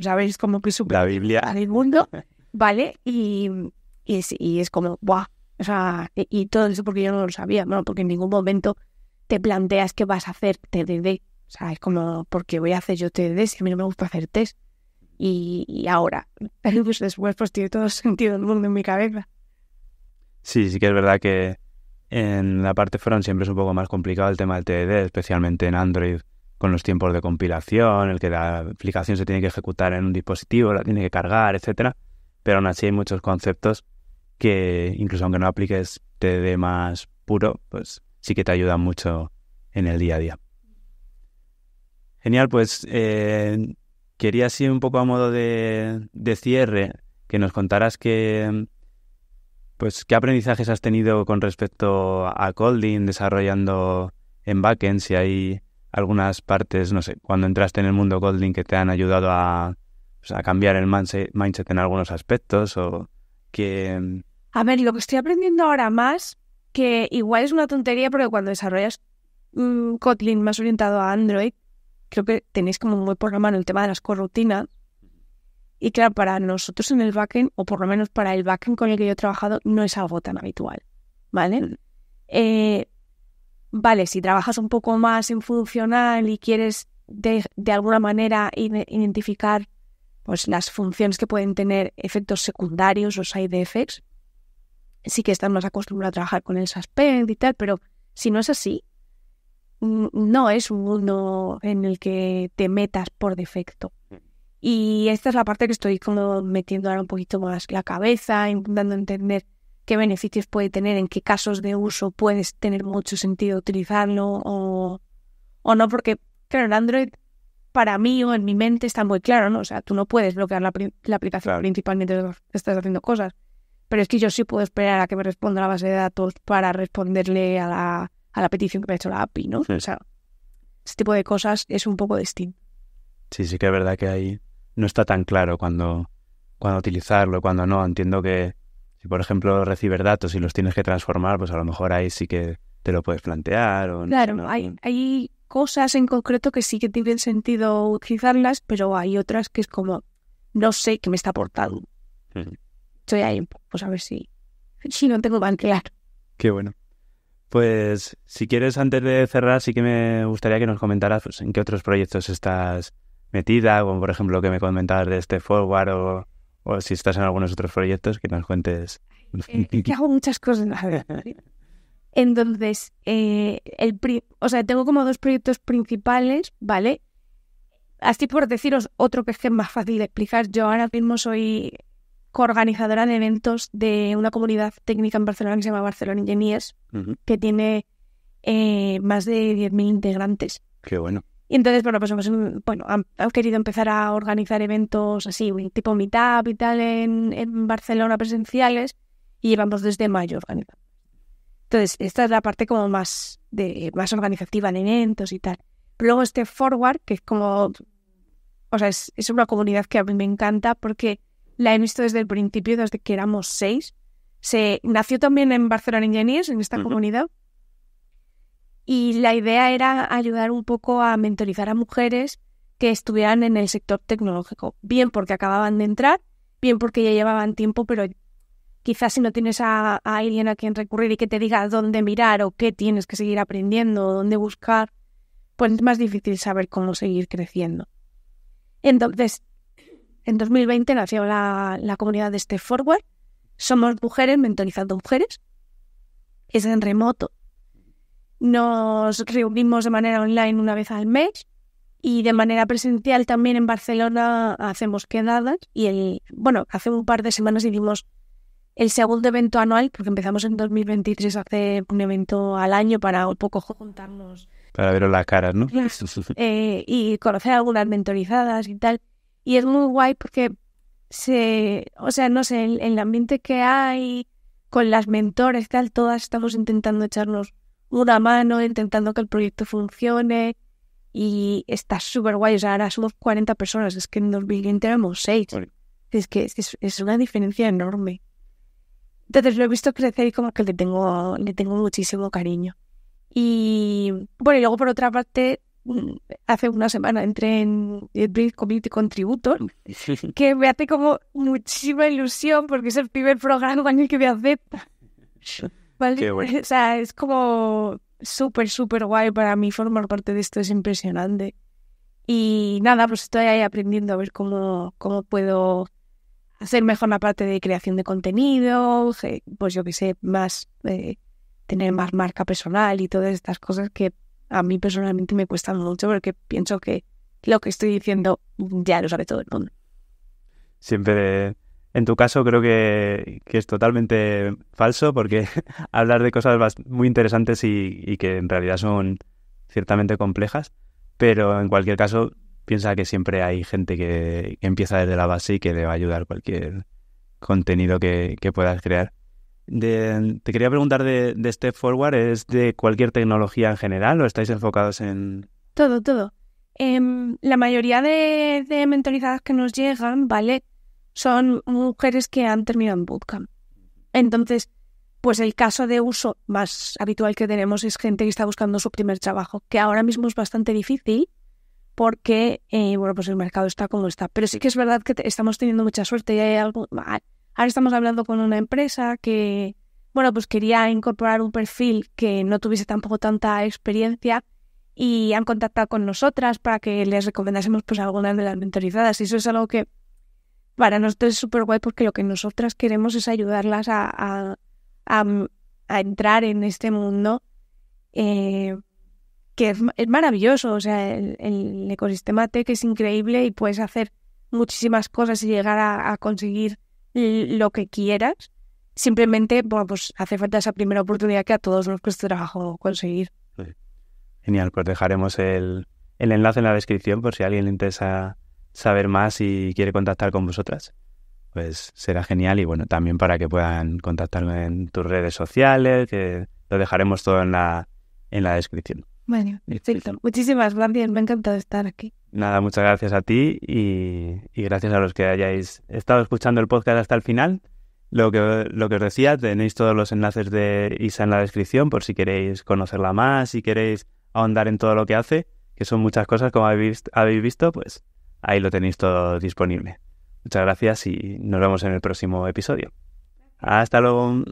¿sabes? Como que La Biblia. del mundo, ¿vale? Y, es, y es como, ¡buah! O sea, y, todo eso porque yo no lo sabía, bueno, porque en ningún momento te planteas qué vas a hacer TDD es como, ¿por qué voy a hacer yo TDD si a mí no me gusta hacer test? Y, ahora, pues después, pues tiene todo sentido el mundo en mi cabeza. Sí, sí que es verdad que en la parte front siempre es un poco más complicado el tema del TDD, especialmente en Android, con los tiempos de compilación, el que la aplicación se tiene que ejecutar en un dispositivo, la tiene que cargar, etcétera. Pero aún así hay muchos conceptos que, incluso aunque no apliques TDD más puro, pues sí que te ayudan mucho en el día a día. Genial, pues eh, quería así un poco a modo de, cierre que nos contaras que, pues, qué aprendizajes has tenido con respecto a Kotlin desarrollando en backend, si hay algunas partes, no sé, cuando entraste en el mundo Kotlin que te han ayudado a, pues, cambiar el mindset en algunos aspectos o que... A ver, lo que estoy aprendiendo ahora más, que igual es una tontería, porque cuando desarrollas mm, Kotlin más orientado a Android, creo que tenéis como muy por la mano el tema de las corrutinas. Y claro, para nosotros en el backend, o por lo menos para el backend con el que yo he trabajado, no es algo tan habitual. ¿Vale? Mm. Eh, vale, si trabajas un poco más en funcional y quieres de, alguna manera identificar pues, las funciones que pueden tener efectos secundarios, o side effects, sí que estás más acostumbrado a trabajar con el suspend y tal, pero si no es así, no es un mundo en el que te metas por defecto. Mm. Y esta es la parte que estoy como metiendo ahora un poquito más la cabeza, intentando entender qué beneficios puede tener, en qué casos de uso puedes tener mucho sentido utilizarlo o, o no, porque, claro, en Android para mí o en mi mente está muy claro, ¿no? O sea, tú no puedes bloquear la, aplicación principalmente mientras estás haciendo cosas, pero es que yo sí puedo esperar a que me responda la base de datos para responderle a la a la petición que me ha hecho la API, ¿no? O sea, ese tipo de cosas es un poco distinto. Sí, sí que es verdad que ahí no está tan claro cuando, cuando utilizarlo, cuando no. Entiendo que si, por ejemplo, recibes datos y los tienes que transformar, pues a lo mejor ahí sí que te lo puedes plantear. claro, hay, hay cosas en concreto que sí que tienen sentido utilizarlas, pero hay otras que es como, no sé qué me está aportando. Estoy ahí, pues a ver si, si no tengo tan claro. Qué bueno. Pues si quieres, antes de cerrar, sí que me gustaría que nos comentaras pues, en qué otros proyectos estás metida, o, por ejemplo que me comentabas de este forward o, si estás en algunos otros proyectos, que nos cuentes. Eh, que hago muchas cosas. Entonces, eh, el pri o sea, tengo como dos proyectos principales, ¿vale? Así por deciros otro que es que es más fácil de explicar, yo ahora mismo soy coorganizadora de eventos de una comunidad técnica en Barcelona que se llama Barcelona Engineers, que tiene eh, más de 10.000 integrantes. Qué bueno. Y entonces, bueno, pues bueno, han, querido empezar a organizar eventos así, tipo meetup y tal en, en Barcelona presenciales, y llevamos desde mayo organizando. Entonces, esta es la parte como más, de, más organizativa en eventos y tal. Pero luego este Forward, que es como, o sea, es, es una comunidad que a mí me encanta porque la he visto desde el principio, desde que éramos seis. Se nació también en Barcelona Engineers, en esta comunidad. Y la idea era ayudar un poco a mentorizar a mujeres que estuvieran en el sector tecnológico, bien porque acababan de entrar, bien porque ya llevaban tiempo, pero quizás si no tienes a, alguien a quien recurrir y que te diga dónde mirar o qué tienes que seguir aprendiendo, o dónde buscar, pues es más difícil saber cómo seguir creciendo. Entonces, en 2020 nació la, comunidad de Step Forward. Somos mujeres mentorizando mujeres. Es en remoto. Nos reunimos de manera online una vez al mes y de manera presencial también en Barcelona hacemos quedadas y el bueno, hace un par de semanas hicimos el segundo evento anual porque empezamos en 2023 a hacer un evento al año para un poco juntarnos para veros las caras, ¿no? Eh, y conocer algunas mentorizadas y tal. Y es muy guay porque se, o sea, no sé, en, el ambiente que hay, con las mentores, tal, todas estamos intentando echarnos una mano, intentando que el proyecto funcione. Y está súper guay. O sea, ahora somos 40 personas, es que en 2020 éramos 6. Es que, es, una diferencia enorme. Entonces lo he visto crecer y como que le tengo, le tengo muchísimo cariño. Y bueno, y luego por otra parte, Mm, hace una semana entré en Bridge Community Contributor, mm, que me hace como muchísima ilusión porque es el primer programa en el que me acepta. O sea, es como súper, súper guay para mí formar parte de esto, es impresionante. Y nada, pues estoy ahí aprendiendo a ver cómo, cómo puedo hacer mejor la parte de creación de contenido, pues yo que sé, más eh, tener más marca personal y todas estas cosas que a mí personalmente me cuesta mucho porque pienso que lo que estoy diciendo ya lo sabe todo el mundo. Siempre, en tu caso creo que, es totalmente falso porque hablar de cosas muy interesantes y, que en realidad son ciertamente complejas, pero en cualquier caso piensa que siempre hay gente que, empieza desde la base y que le va a ayudar cualquier contenido que puedas crear te quería preguntar de, Step Forward, ¿es de cualquier tecnología en general o estáis enfocados en...? Todo, todo. Em, la mayoría de, de, mentorizadas que nos llegan, ¿vale? Son mujeres que han terminado en bootcamp. Entonces, pues el caso de uso más habitual que tenemos es gente que está buscando su primer trabajo, que ahora mismo es bastante difícil porque, eh, bueno, pues el mercado está como está. Pero sí que es verdad que estamos teniendo mucha suerte y hay algo... Ahora estamos hablando con una empresa que, bueno, pues quería incorporar un perfil que no tuviese tampoco tanta experiencia y han contactado con nosotras para que les recomendásemos pues algunas de las mentorizadas. Y eso es algo que para nosotros es súper guay porque lo que nosotras queremos es ayudarlas a, entrar en este mundo eh, que es, maravilloso. O sea, el, el, ecosistema tech es increíble y puedes hacer muchísimas cosas y llegar a conseguir lo que quieras. Simplemente, bueno, pues hace falta esa primera oportunidad que a todos nos cuesta trabajo conseguir. Genial, pues dejaremos el, el enlace en la descripción por si alguien le interesa saber más y quiere contactar con vosotras. Pues será genial y bueno, también para que puedan contactarme en tus redes sociales, que lo dejaremos todo en la, en la descripción. Bueno, perfecto. Este, muchísimas gracias, me ha encantado estar aquí. Nada, muchas gracias a ti y, gracias a los que hayáis estado escuchando el podcast hasta el final. Lo que, lo que os decía, tenéis todos los enlaces de Isa en la descripción por si queréis conocerla más, si queréis ahondar en todo lo que hace, que son muchas cosas como habéis, habéis visto, pues ahí lo tenéis todo disponible. Muchas gracias y nos vemos en el próximo episodio. Hasta luego.